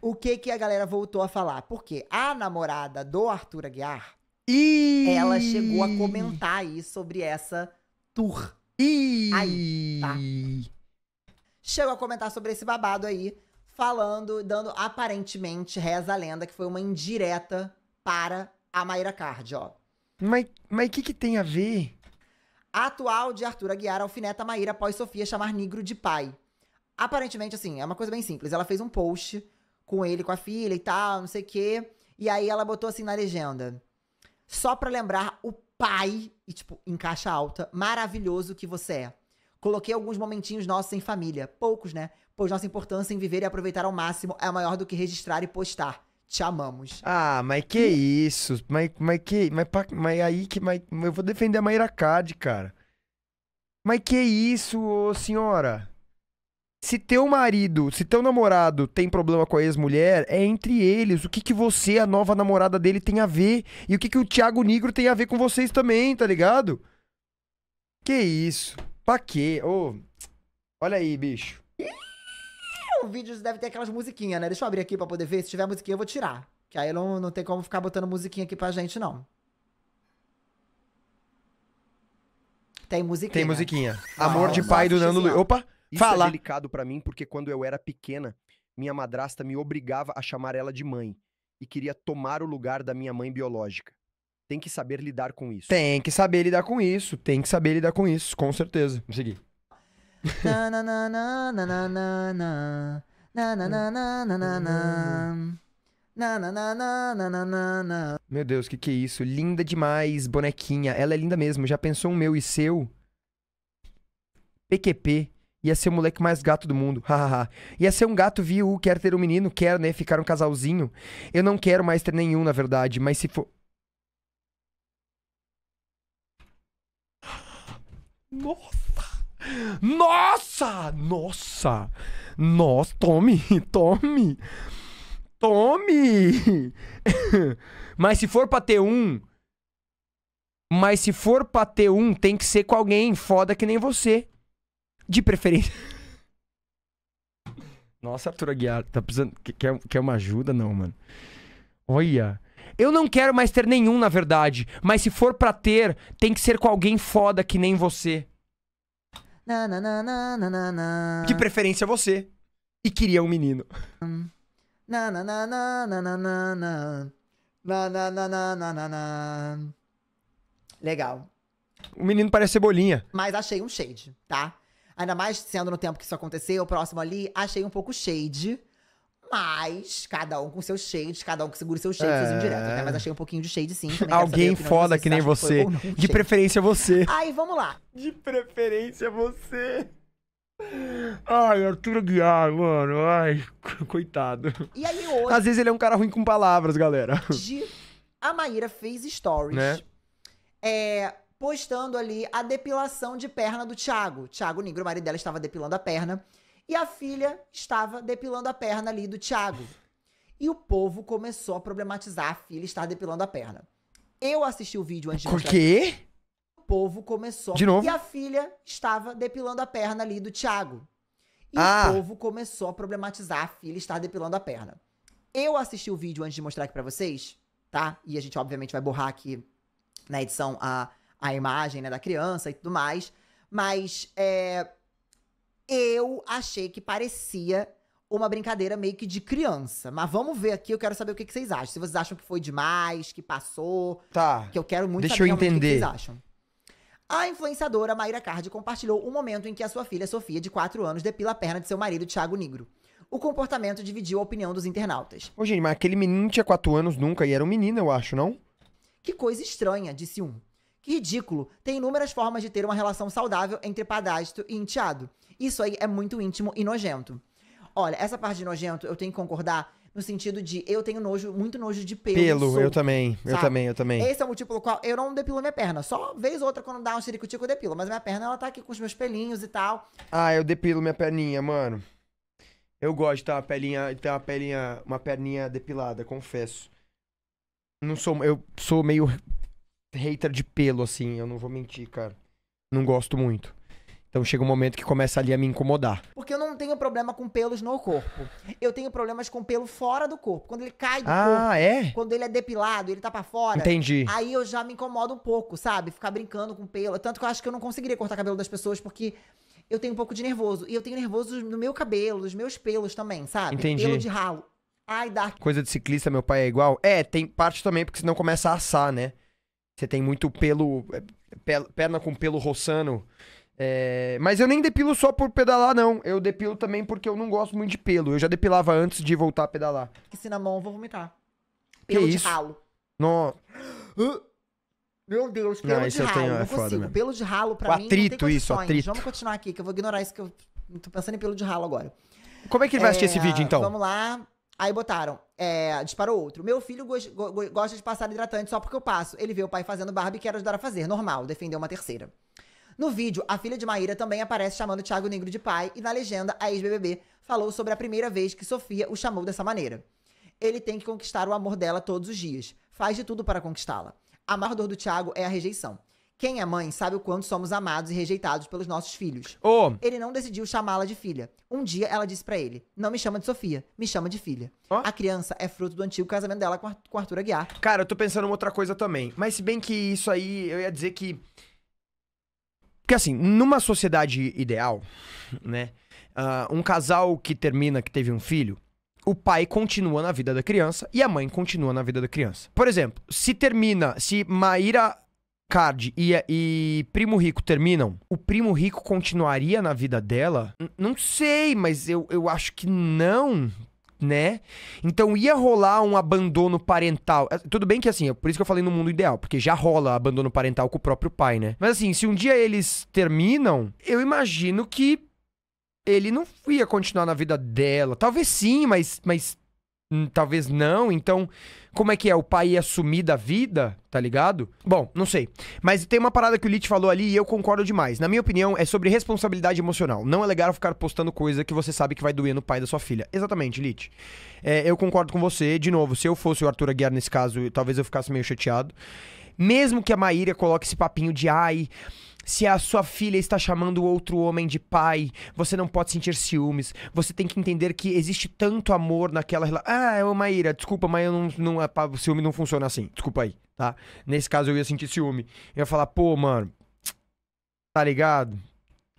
o que que a galera voltou a falar? Porque a namorada do Arthur Aguiar ela chegou a comentar aí sobre essa tour. E Aí, tá? Chegou a comentar sobre esse babado aí, falando, dando aparentemente, reza a lenda, que foi uma indireta para a Mayra Card, ó. Mas o que, que tem a ver? A atual de Arthur Aguiar alfineta Maíra após Sofia chamar Negro de pai. Aparentemente, assim, é uma coisa bem simples. Ela fez um post com ele, com a filha e tal, não sei o quê. E aí ela botou assim na legenda: só para lembrar o pai, e tipo, em caixa alta, maravilhoso que você é. Coloquei alguns momentinhos nossos em família, poucos, né? Pois nossa importância em viver e aproveitar ao máximo é maior do que registrar e postar. Te amamos. Ah, mas que e... isso? Mas, mas que. Mas, mas aí que. Mas, eu vou defender a Mayra Card, cara. Mas que isso, ô senhora? Se teu marido, se teu namorado tem problema com a ex-mulher, é entre eles. O que, que você, a nova namorada dele, tem a ver? E o que, que o Thiago Negro tem a ver com vocês também, tá ligado? Que isso? Pra quê? Ô, olha aí, bicho. O vídeo deve ter aquelas musiquinhas, né? Deixa eu abrir aqui pra poder ver. Se tiver musiquinha, eu vou tirar. Que aí não, não tem como ficar botando musiquinha aqui pra gente, não. Tem musiquinha. Tem musiquinha. Amor ah, de pai do Nando assim, Luiz. Opa! Isso é delicado para mim, porque quando eu era pequena, minha madrasta me obrigava a chamar ela de mãe e queria tomar o lugar da minha mãe biológica. Tem que saber lidar com isso. Tem que saber lidar com isso, tem que saber lidar com isso, com certeza. Vamos seguir. Meu Deus, que que é isso? Linda demais, bonequinha. Ela é linda mesmo. Já pensou um meu e seu? PQP. Ia ser o moleque mais gato do mundo. Hahaha. Ia ser um gato, viu? Quero ter um menino, quero, né? Ficar um casalzinho. Eu não quero mais ter nenhum, na verdade, mas se for. Nossa! Nossa! Nossa! Nossa! Tome! Tome! Tome! mas se for pra ter um. Mas se for pra ter um, tem que ser com alguém foda que nem você. De preferência. Nossa, Arthur Aguiar, tá precisando. Quer, quer uma ajuda? Não, mano. Olha. Eu não quero mais ter nenhum, na verdade. Mas se for pra ter, tem que ser com alguém foda que nem você. Na, na, na, na, na, na. De preferência você. E queria um menino. Legal. O menino parece cebolinha. Mas achei um shade, tá? Ainda mais sendo no tempo que isso aconteceu, próximo ali, achei um pouco shade. Mas cada um com seus shades, cada um que segura seu shade é. direto né? Mas achei um pouquinho de shade sim. Alguém foda que nem você. Que não, de preferência você. Aí, vamos lá. De preferência você. Ai, Arthur Guiar mano. Ai, coitado. E aí hoje... Às vezes ele é um cara ruim com palavras, galera. De... A Maíra fez stories. Né? É, postando ali a depilação de perna do Thiago. Thiago Negro, o marido dela, estava depilando a perna. E a filha estava depilando a perna ali do Thiago. E o povo começou a problematizar a filha estar depilando a perna. Eu assisti o vídeo antes de. Por quê? O povo começou. De novo? E a filha estava depilando a perna ali do Thiago. E ah. o povo começou a problematizar a filha estar depilando a perna. Eu assisti o vídeo antes de mostrar aqui pra vocês, tá? E a gente, obviamente, vai borrar aqui na edição a a imagem né, da criança e tudo mais. Mas é, eu achei que parecia uma brincadeira meio que de criança. Mas vamos ver aqui, eu quero saber o que, que vocês acham. Se vocês acham que foi demais, que passou. Tá. Que eu quero muito Deixa saber eu entender. o que, que vocês acham. A influenciadora Mayra Card compartilhou um momento em que a sua filha Sofia, de 4 anos, depila a perna de seu marido Thiago Negro. O comportamento dividiu a opinião dos internautas. Ô, gente, mas aquele menino tinha 4 anos nunca e era um menino, eu acho, não? Que coisa estranha, disse um. Que ridículo! Tem inúmeras formas de ter uma relação saudável entre padrasto e enteado. Isso aí é muito íntimo e nojento. Olha, essa parte de nojento eu tenho que concordar no sentido de eu tenho nojo, muito nojo de pelo. Pelo, eu também, sabe? eu também, eu também. Esse é o motivo pelo qual eu não depilo minha perna. Só vez ou outra quando dá um xericutico eu depilo, mas minha perna ela tá aqui com os meus pelinhos e tal. Ah, eu depilo minha perninha, mano. Eu gosto de ter uma pelinha, ter uma pelinha, uma perninha depilada, confesso. Não sou, eu sou meio hater de pelo, assim, eu não vou mentir, cara. Não gosto muito. Então chega um momento que começa ali a me incomodar. Porque eu não tenho problema com pelos no corpo. Eu tenho problemas com pelo fora do corpo. Quando ele cai do ah, corpo. Ah, é? Quando ele é depilado, ele tá pra fora. Entendi. Aí eu já me incomodo um pouco, sabe? Ficar brincando com pelo. Tanto que eu acho que eu não conseguiria cortar cabelo das pessoas porque eu tenho um pouco de nervoso. E eu tenho nervoso no meu cabelo, nos meus pelos também, sabe? Entendi. Pelo de ralo. Ai, dá. Coisa de ciclista, meu pai é igual? É, tem parte também, porque senão começa a assar, né? Você tem muito pelo. Perna com pelo roçando. É, mas eu nem depilo só por pedalar, não. Eu depilo também porque eu não gosto muito de pelo. Eu já depilava antes de voltar a pedalar. Que se na mão eu vou vomitar. Pelo que de isso? ralo. No... Meu Deus, pelo não, de ralo. Tenho, é não consigo. Pelo de ralo pra o mim. Atrito, isso, atrito. Vamos continuar aqui, que eu vou ignorar isso que eu tô pensando em pelo de ralo agora. Como é que ele vai é, assistir esse é, vídeo, então? Vamos lá. Aí botaram, é, disparou outro. Meu filho go go gosta de passar hidratante só porque eu passo. Ele vê o pai fazendo barba e quer ajudar a fazer. Normal, defendeu uma terceira. No vídeo, a filha de Maíra também aparece chamando Thiago Negro de pai e na legenda, a ex-BBB falou sobre a primeira vez que Sofia o chamou dessa maneira. Ele tem que conquistar o amor dela todos os dias. Faz de tudo para conquistá-la. A maior dor do Thiago é a rejeição. Quem é mãe sabe o quanto somos amados e rejeitados pelos nossos filhos. Oh. Ele não decidiu chamá-la de filha. Um dia ela disse para ele: Não me chama de Sofia, me chama de filha. Oh. A criança é fruto do antigo casamento dela com, Arthur, com Arthur Aguiar. Cara, eu tô pensando em outra coisa também. Mas se bem que isso aí, eu ia dizer que. Porque assim, numa sociedade ideal, né? Uh, um casal que termina, que teve um filho, o pai continua na vida da criança e a mãe continua na vida da criança. Por exemplo, se termina, se Maíra Card e, e, Primo Rico terminam, o Primo Rico continuaria na vida dela? N não sei, mas eu, eu acho que não, né? Então ia rolar um abandono parental. Ah, tudo bem que assim, é por isso que eu falei no mundo ideal, porque já rola abandono parental com o próprio pai, né? Mas assim, se um dia eles terminam, eu imagino que ele não ia continuar na vida dela. Talvez sim, mas, mas Hum, talvez não. Então, como é que é? O pai ia sumir da vida, tá ligado? Bom, não sei. Mas tem uma parada que o Lit falou ali e eu concordo demais. Na minha opinião, é sobre responsabilidade emocional. Não é legal ficar postando coisa que você sabe que vai doer no pai da sua filha. Exatamente, Lit. É, eu concordo com você. De novo, se eu fosse o Arthur Aguiar nesse caso, talvez eu ficasse meio chateado. Mesmo que a Maíra coloque esse papinho de ai se a sua filha está chamando outro homem de pai, você não pode sentir ciúmes. Você tem que entender que existe tanto amor naquela relação. Ah, ô Maíra, desculpa, mas eu não, não, é a, o ciúme não funciona assim. Desculpa aí, tá? Nesse caso eu ia sentir ciúme. Eu ia falar, pô, mano, tá ligado?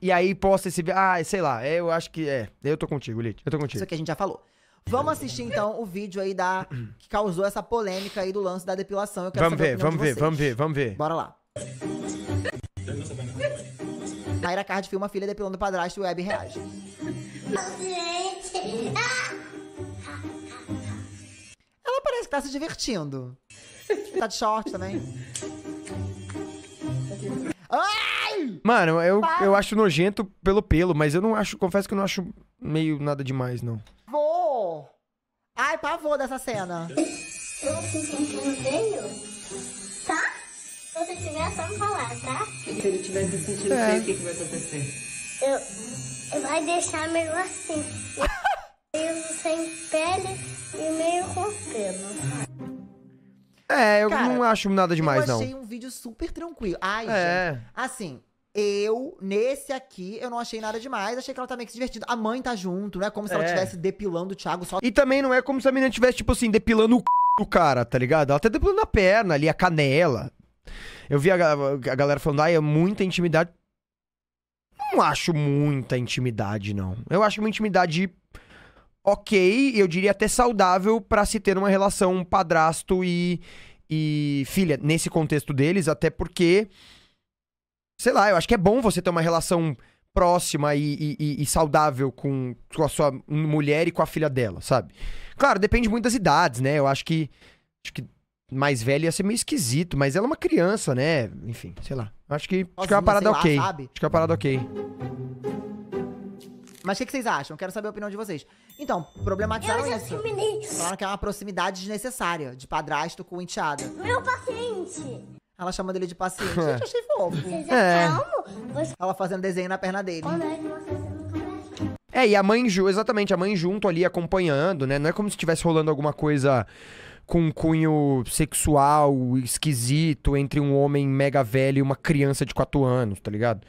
E aí posta esse. Ah, sei lá, eu acho que é. Eu tô contigo, Lit. Eu tô contigo. Isso que a gente já falou. Vamos assistir então o vídeo aí da que causou essa polêmica aí do lance da depilação. vamos ver, vamos ver, vamos ver, vamos ver. Bora lá. Naira Card filma a filha depilando o padrasto e Web reage. Ela parece que tá se divertindo. Tá de short também. Ai! Mano, eu, eu acho nojento pelo pelo, mas eu não acho, confesso que eu não acho meio nada demais, não. Vou! Ai, pavô dessa cena. Eu se sentindo tá? Se você tiver, só me falar, tá? Se ele tiver se sentindo é. feio, o que, que vai acontecer? Eu, eu vai deixar meio assim. meio sem pele e meio com pelo. É, eu Cara, não acho nada demais, não. Eu achei não. um vídeo super tranquilo. Ai, é. gente. Assim, eu, nesse aqui, eu não achei nada demais. Achei que ela tá meio que divertida. A mãe tá junto, não é como se é. ela estivesse depilando o Thiago só. E também não é como se a menina estivesse, tipo assim, depilando o c do cara, tá ligado? Ela tá depilando a perna ali, a canela. Eu vi a, a galera falando, ah, é muita intimidade. Não acho muita intimidade, não. Eu acho uma intimidade ok, eu diria até saudável para se ter uma relação padrasto e, e filha, nesse contexto deles, até porque, sei lá, eu acho que é bom você ter uma relação próxima e, e, e, saudável com, com a sua mulher e com a filha dela, sabe? Claro, depende muito das idades, né? Eu acho que, acho que mais velha ia ser meio esquisito, mas ela é uma criança, né? Enfim, sei lá. Acho que, Nossa, acho que é uma parada ok. Lá, acho que é uma parada ok. Mas o que, que, vocês acham? Quero saber a opinião de vocês. Então, problematizaram eu isso. Falaram que é uma proximidade desnecessária de padrasto com enteada. Meu paciente! Ela chamando ele de paciente. Gente, achei fofo. É. Você... Ela fazendo desenho na perna dele. é é, e a mãe Ju, exatamente, a mãe junto ali acompanhando, né? Não é como se estivesse rolando alguma coisa com um cunho sexual esquisito entre um homem mega velho e uma criança de 4 anos, tá ligado?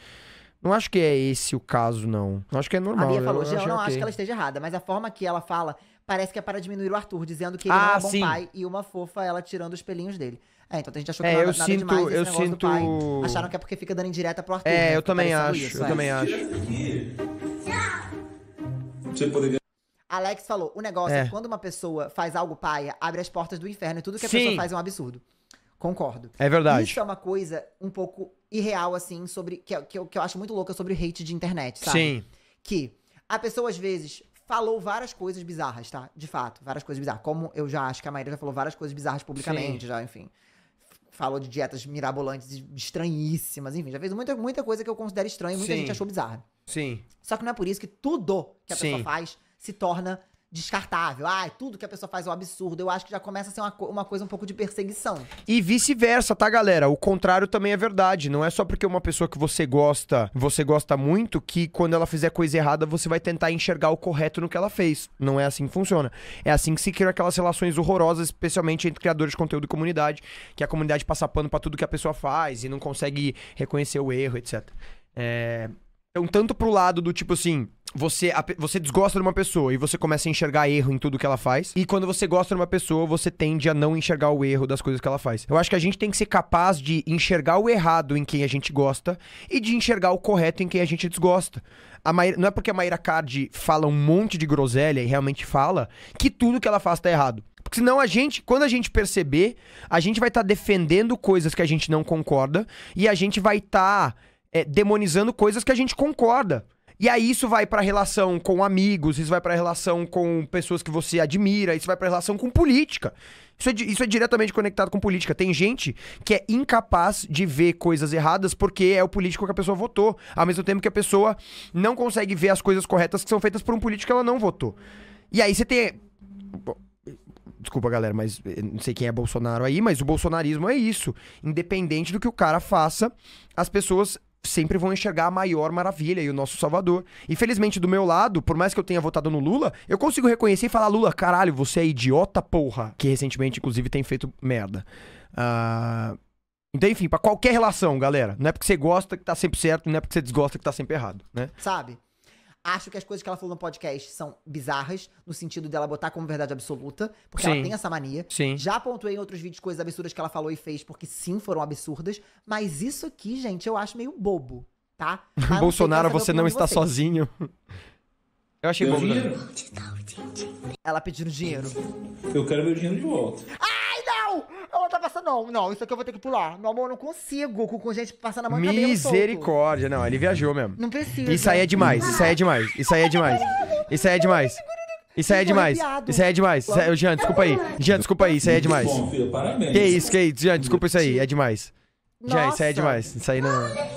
Não acho que é esse o caso, não. Acho que é normal. A Bia falou, eu, eu, não okay. acho que ela esteja errada, mas a forma que ela fala parece que é para diminuir o Arthur, dizendo que ele ah, não é ah, bom sim. pai e uma fofa ela tirando os pelinhos dele. É, então a gente achou que é, nada, é eu nada sinto, demais esse eu negócio sinto... do pai. Acharam que é porque fica dando indireta pro Arthur. É, né? eu também acho, isso, eu é. também acho. Você poderia Alex falou, o negócio é. é que quando uma pessoa faz algo paia, abre as portas do inferno e tudo que a Sim. pessoa faz é um absurdo. Concordo. É verdade. Isso é uma coisa um pouco irreal, assim, sobre. Que, é, que, eu, que eu acho muito louca sobre o hate de internet, sabe? Sim. Que a pessoa, às vezes, falou várias coisas bizarras, tá? De fato, várias coisas bizarras. Como eu já acho que a maioria já falou várias coisas bizarras publicamente, Sim. já, enfim. Falou de dietas mirabolantes estranhíssimas, enfim, já fez muita, muita coisa que eu considero estranha e muita Sim. gente achou bizarra. Sim. Só que não é por isso que tudo que a Sim. pessoa faz se torna descartável. Ai, tudo que a pessoa faz é um absurdo. Eu acho que já começa a ser uma, uma coisa um pouco de perseguição. E vice-versa, tá, galera? O contrário também é verdade. Não é só porque uma pessoa que você gosta, você gosta muito, que quando ela fizer coisa errada, você vai tentar enxergar o correto no que ela fez. Não é assim que funciona. É assim que se criam aquelas relações horrorosas, especialmente entre criadores de conteúdo e comunidade, que a comunidade passa pano pra tudo que a pessoa faz e não consegue reconhecer o erro, etc. É... Então, tanto pro lado do tipo assim, você, a, você desgosta de uma pessoa e você começa a enxergar erro em tudo que ela faz. E quando você gosta de uma pessoa, você tende a não enxergar o erro das coisas que ela faz. Eu acho que a gente tem que ser capaz de enxergar o errado em quem a gente gosta e de enxergar o correto em quem a gente desgosta. A Maíra, não é porque a Mayra Card fala um monte de groselha e realmente fala que tudo que ela faz tá errado. Porque senão a gente, quando a gente perceber, a gente vai estar tá defendendo coisas que a gente não concorda e a gente vai estar tá, é, demonizando coisas que a gente concorda. E aí isso vai pra relação com amigos, isso vai pra relação com pessoas que você admira, isso vai pra relação com política. Isso é, isso é diretamente conectado com política. Tem gente que é incapaz de ver coisas erradas porque é o político que a pessoa votou, ao mesmo tempo que a pessoa não consegue ver as coisas corretas que são feitas por um político que ela não votou. E aí você tem. Desculpa, galera, mas eh, não sei quem é Bolsonaro aí, mas o bolsonarismo é isso. Independente do que o cara faça, as pessoas sempre vão enxergar a maior maravilha e o nosso Salvador. Infelizmente, do meu lado, por mais que eu tenha votado no Lula, eu consigo reconhecer e falar: Lula, caralho, você é idiota, porra. Que recentemente, inclusive, tem feito merda. Uh... Então, enfim, para qualquer relação, galera. Não é porque você gosta que tá sempre certo, não é porque você desgosta que tá sempre errado, né? Sabe? Acho que as coisas que ela falou no podcast são bizarras, no sentido dela botar como verdade absoluta, porque sim, ela tem essa mania. Sim. Já pontuei em outros vídeos coisas absurdas que ela falou e fez, porque sim, foram absurdas. Mas isso aqui, gente, eu acho meio bobo, tá? Bolsonaro, é você não está sozinho. Eu achei bobo. Ela pedindo dinheiro. Eu quero meu dinheiro de volta. Ah! Não, tá passando. Não, não, isso aqui eu vou ter que pular. Meu amor, eu não consigo com, com gente passando a mão Misericórdia. Não, ele viajou mesmo. Não precisa. Isso aí é demais, isso aí é demais, isso aí é demais. Isso aí é demais. Isso aí é demais. Isso aí é demais. É Jean, desculpa aí. Jean, desculpa aí, isso aí é demais. Que isso, que isso, Jean, desculpa isso aí, é demais. Jean, isso aí é demais. Isso aí não.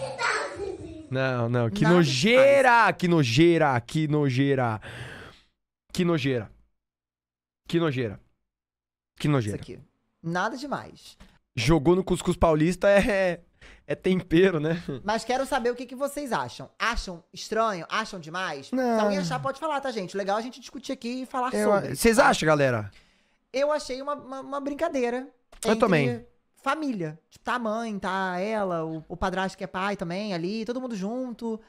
Não, não. Que nojeira! Que nojeira! Que nojeira! Que nojeira! Que nojeira! Que nojeira! Isso aqui. Nada demais. Jogou no Cuscuz Paulista é, é, é tempero, né? Mas quero saber o que, que vocês acham. Acham estranho? Acham demais? Não. Se alguém achar, pode falar, tá, gente? Legal a gente discutir aqui e falar Eu, sobre. Vocês acham, galera? Eu achei uma, uma, uma brincadeira. Eu também. Família. Tipo, tá a mãe, tá ela, o, o padrasto que é pai também ali, todo mundo junto.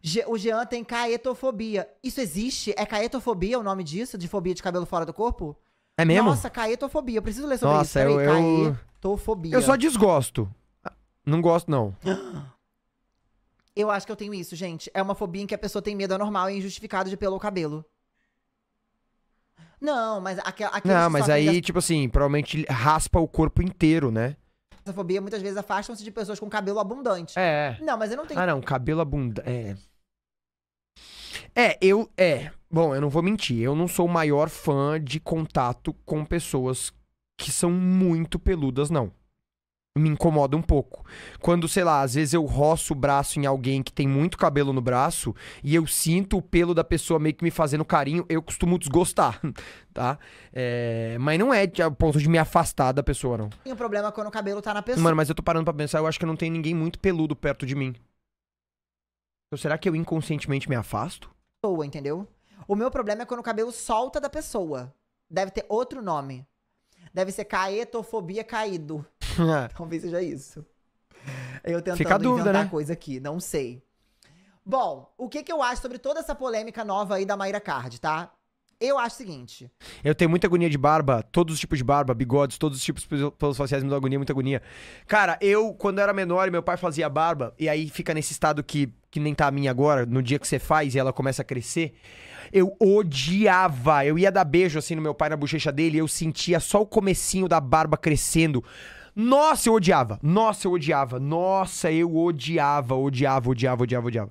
Je, o Jean tem caetofobia. Isso existe? É caetofobia o nome disso? De fobia de cabelo fora do corpo? É mesmo? Nossa, caetofobia. Eu preciso ler sobre Nossa, isso. Nossa, eu, eu... Caetofobia. Eu só desgosto. Não gosto, não. Eu acho que eu tenho isso, gente. É uma fobia em que a pessoa tem medo anormal e injustificado de pelo ou cabelo. Não, mas aquela. Não, mas aí, tipo assim, provavelmente raspa o corpo inteiro, né? Essa fobia muitas vezes afastam-se de pessoas com cabelo abundante. É. Não, mas eu não tenho. Ah, não, cabelo abundante. É. É, eu. É. Bom, eu não vou mentir, eu não sou o maior fã de contato com pessoas que são muito peludas, não. Me incomoda um pouco. Quando, sei lá, às vezes eu roço o braço em alguém que tem muito cabelo no braço e eu sinto o pelo da pessoa meio que me fazendo carinho, eu costumo desgostar, tá? É, Mas não é o ponto de me afastar da pessoa, não. Tem um problema é quando o cabelo tá na pessoa. Mano, mas eu tô parando pra pensar, eu acho que não tem ninguém muito peludo perto de mim. Então, será que eu inconscientemente me afasto? ou entendeu? O meu problema é quando o cabelo solta da pessoa. Deve ter outro nome. Deve ser caetofobia caído. É. Talvez seja isso. Eu tentando Fica a dúvida, inventar né? coisa aqui, não sei. Bom, o que, que eu acho sobre toda essa polêmica nova aí da Mayra Card, tá? Eu acho o seguinte. Eu tenho muita agonia de barba, todos os tipos de barba, bigodes, todos os tipos pelos faciais me dão agonia, muita agonia. Cara, eu, quando era menor, meu pai fazia barba, e aí fica nesse estado que, que nem tá a minha agora, no dia que você faz e ela começa a crescer. Eu odiava. Eu ia dar beijo assim no meu pai na bochecha dele, e eu sentia só o comecinho da barba crescendo. Nossa, eu odiava. Nossa, eu odiava. Nossa, eu odiava, odiava, odiava, odiava, odiava.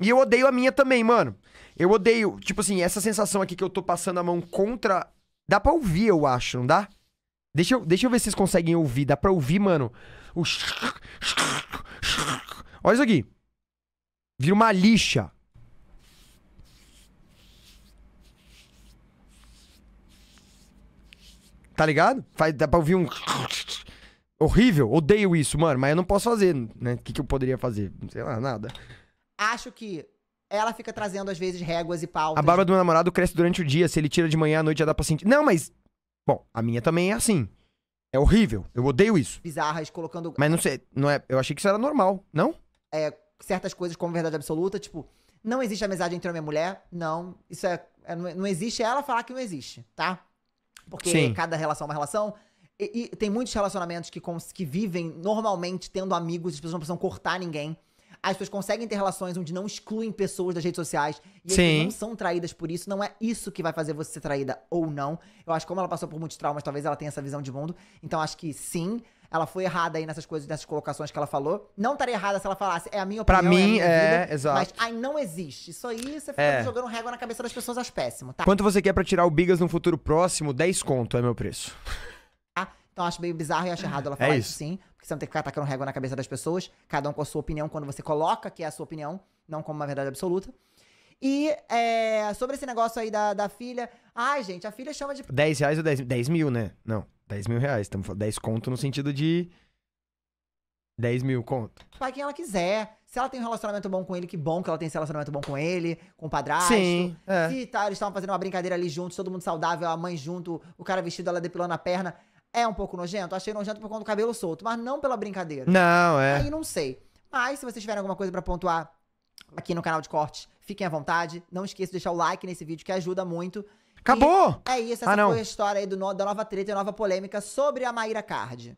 E eu odeio a minha também, mano. Eu odeio, tipo assim, essa sensação aqui que eu tô passando a mão contra. Dá pra ouvir, eu acho, não dá? Deixa eu, deixa eu ver se vocês conseguem ouvir. Dá pra ouvir, mano. O... Olha isso aqui. Vira uma lixa. Tá ligado? Faz, dá pra ouvir um. Horrível, odeio isso, mano, mas eu não posso fazer, né? O que, que eu poderia fazer? Sei lá, nada. Acho que ela fica trazendo, às vezes, réguas e pautas. A barba do meu namorado cresce durante o dia. Se ele tira de manhã à noite, já dá pra sentir. Não, mas. Bom, a minha também é assim. É horrível. Eu odeio isso. Bizarras, colocando. Mas não sei, não é. Eu achei que isso era normal, não? É, certas coisas como verdade absoluta, tipo, não existe amizade entre homem e mulher. Não. Isso é. é não, não existe ela falar que não existe, tá? Porque Sim. cada relação é uma relação. E, e tem muitos relacionamentos que, que vivem normalmente tendo amigos, as pessoas não precisam cortar ninguém as pessoas conseguem ter relações onde não excluem pessoas das redes sociais e Sim. não são traídas por isso. Não é isso que vai fazer você ser traída ou não. Eu acho que como ela passou por muitos traumas, talvez ela tenha essa visão de mundo. Então acho que sim, ela foi errada aí nessas coisas, nessas colocações que ela falou. Não estaria errada se ela falasse, é a minha opinião. Pra é mim, é, é vida, exato. Mas, aí não existe. Isso aí, você fica é. jogando régua na cabeça das pessoas, acho péssimo, tá? Quanto você quer pra tirar o Bigas num futuro próximo? 10 conto é meu preço. Então eu acho meio bizarro e acho errado ela é falar é isso. isso sim. Porque você não tem que ficar atacando régua na cabeça das pessoas. Cada um com a sua opinião quando você coloca que é a sua opinião, não como uma verdade absoluta. E é, sobre esse negócio aí da, da filha. Ai, gente, a filha chama de. 10 reais ou 10, 10 mil, né? Não, 10 mil reais. Estamos falando 10 conto no sentido de. 10 mil conto. Pai, quem ela quiser. Se ela tem um relacionamento bom com ele, que bom que ela tem esse relacionamento bom com ele, com o padrasto. Sim. É. Se tá, eles estavam fazendo uma brincadeira ali juntos, todo mundo saudável, a mãe junto, o cara vestido, ela depilando a perna. É um pouco nojento? Achei nojento por conta do cabelo solto, mas não pela brincadeira. Não, é. Aí não sei. Mas se vocês tiverem alguma coisa para pontuar aqui no canal de cortes, fiquem à vontade. Não esqueça de deixar o like nesse vídeo que ajuda muito. Acabou! E é isso, essa ah, foi a história aí do, da nova treta e nova polêmica sobre a Maíra Card.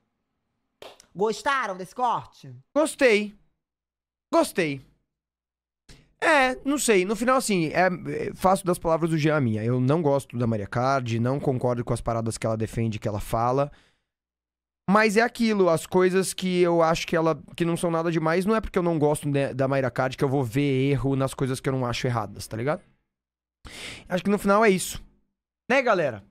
Gostaram desse corte? Gostei. Gostei. É, não sei. No final, assim, é, é, faço das palavras do Jean a minha. Eu não gosto da Maria Card, não concordo com as paradas que ela defende, que ela fala. Mas é aquilo, as coisas que eu acho que ela que não são nada demais, não é porque eu não gosto de, né, da Mayra Card que eu vou ver erro nas coisas que eu não acho erradas, tá ligado? Acho que no final é isso. Né, galera?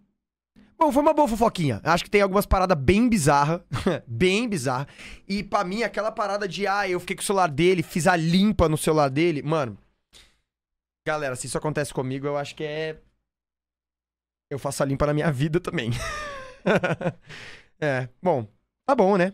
Bom, foi uma boa fofoquinha. Acho que tem algumas paradas bem bizarra, bem bizarra. E para mim aquela parada de ah, eu fiquei com o celular dele, fiz a limpa no celular dele, mano. Galera, se isso acontece comigo, eu acho que é eu faço a limpa na minha vida também. é, bom, tá bom, né?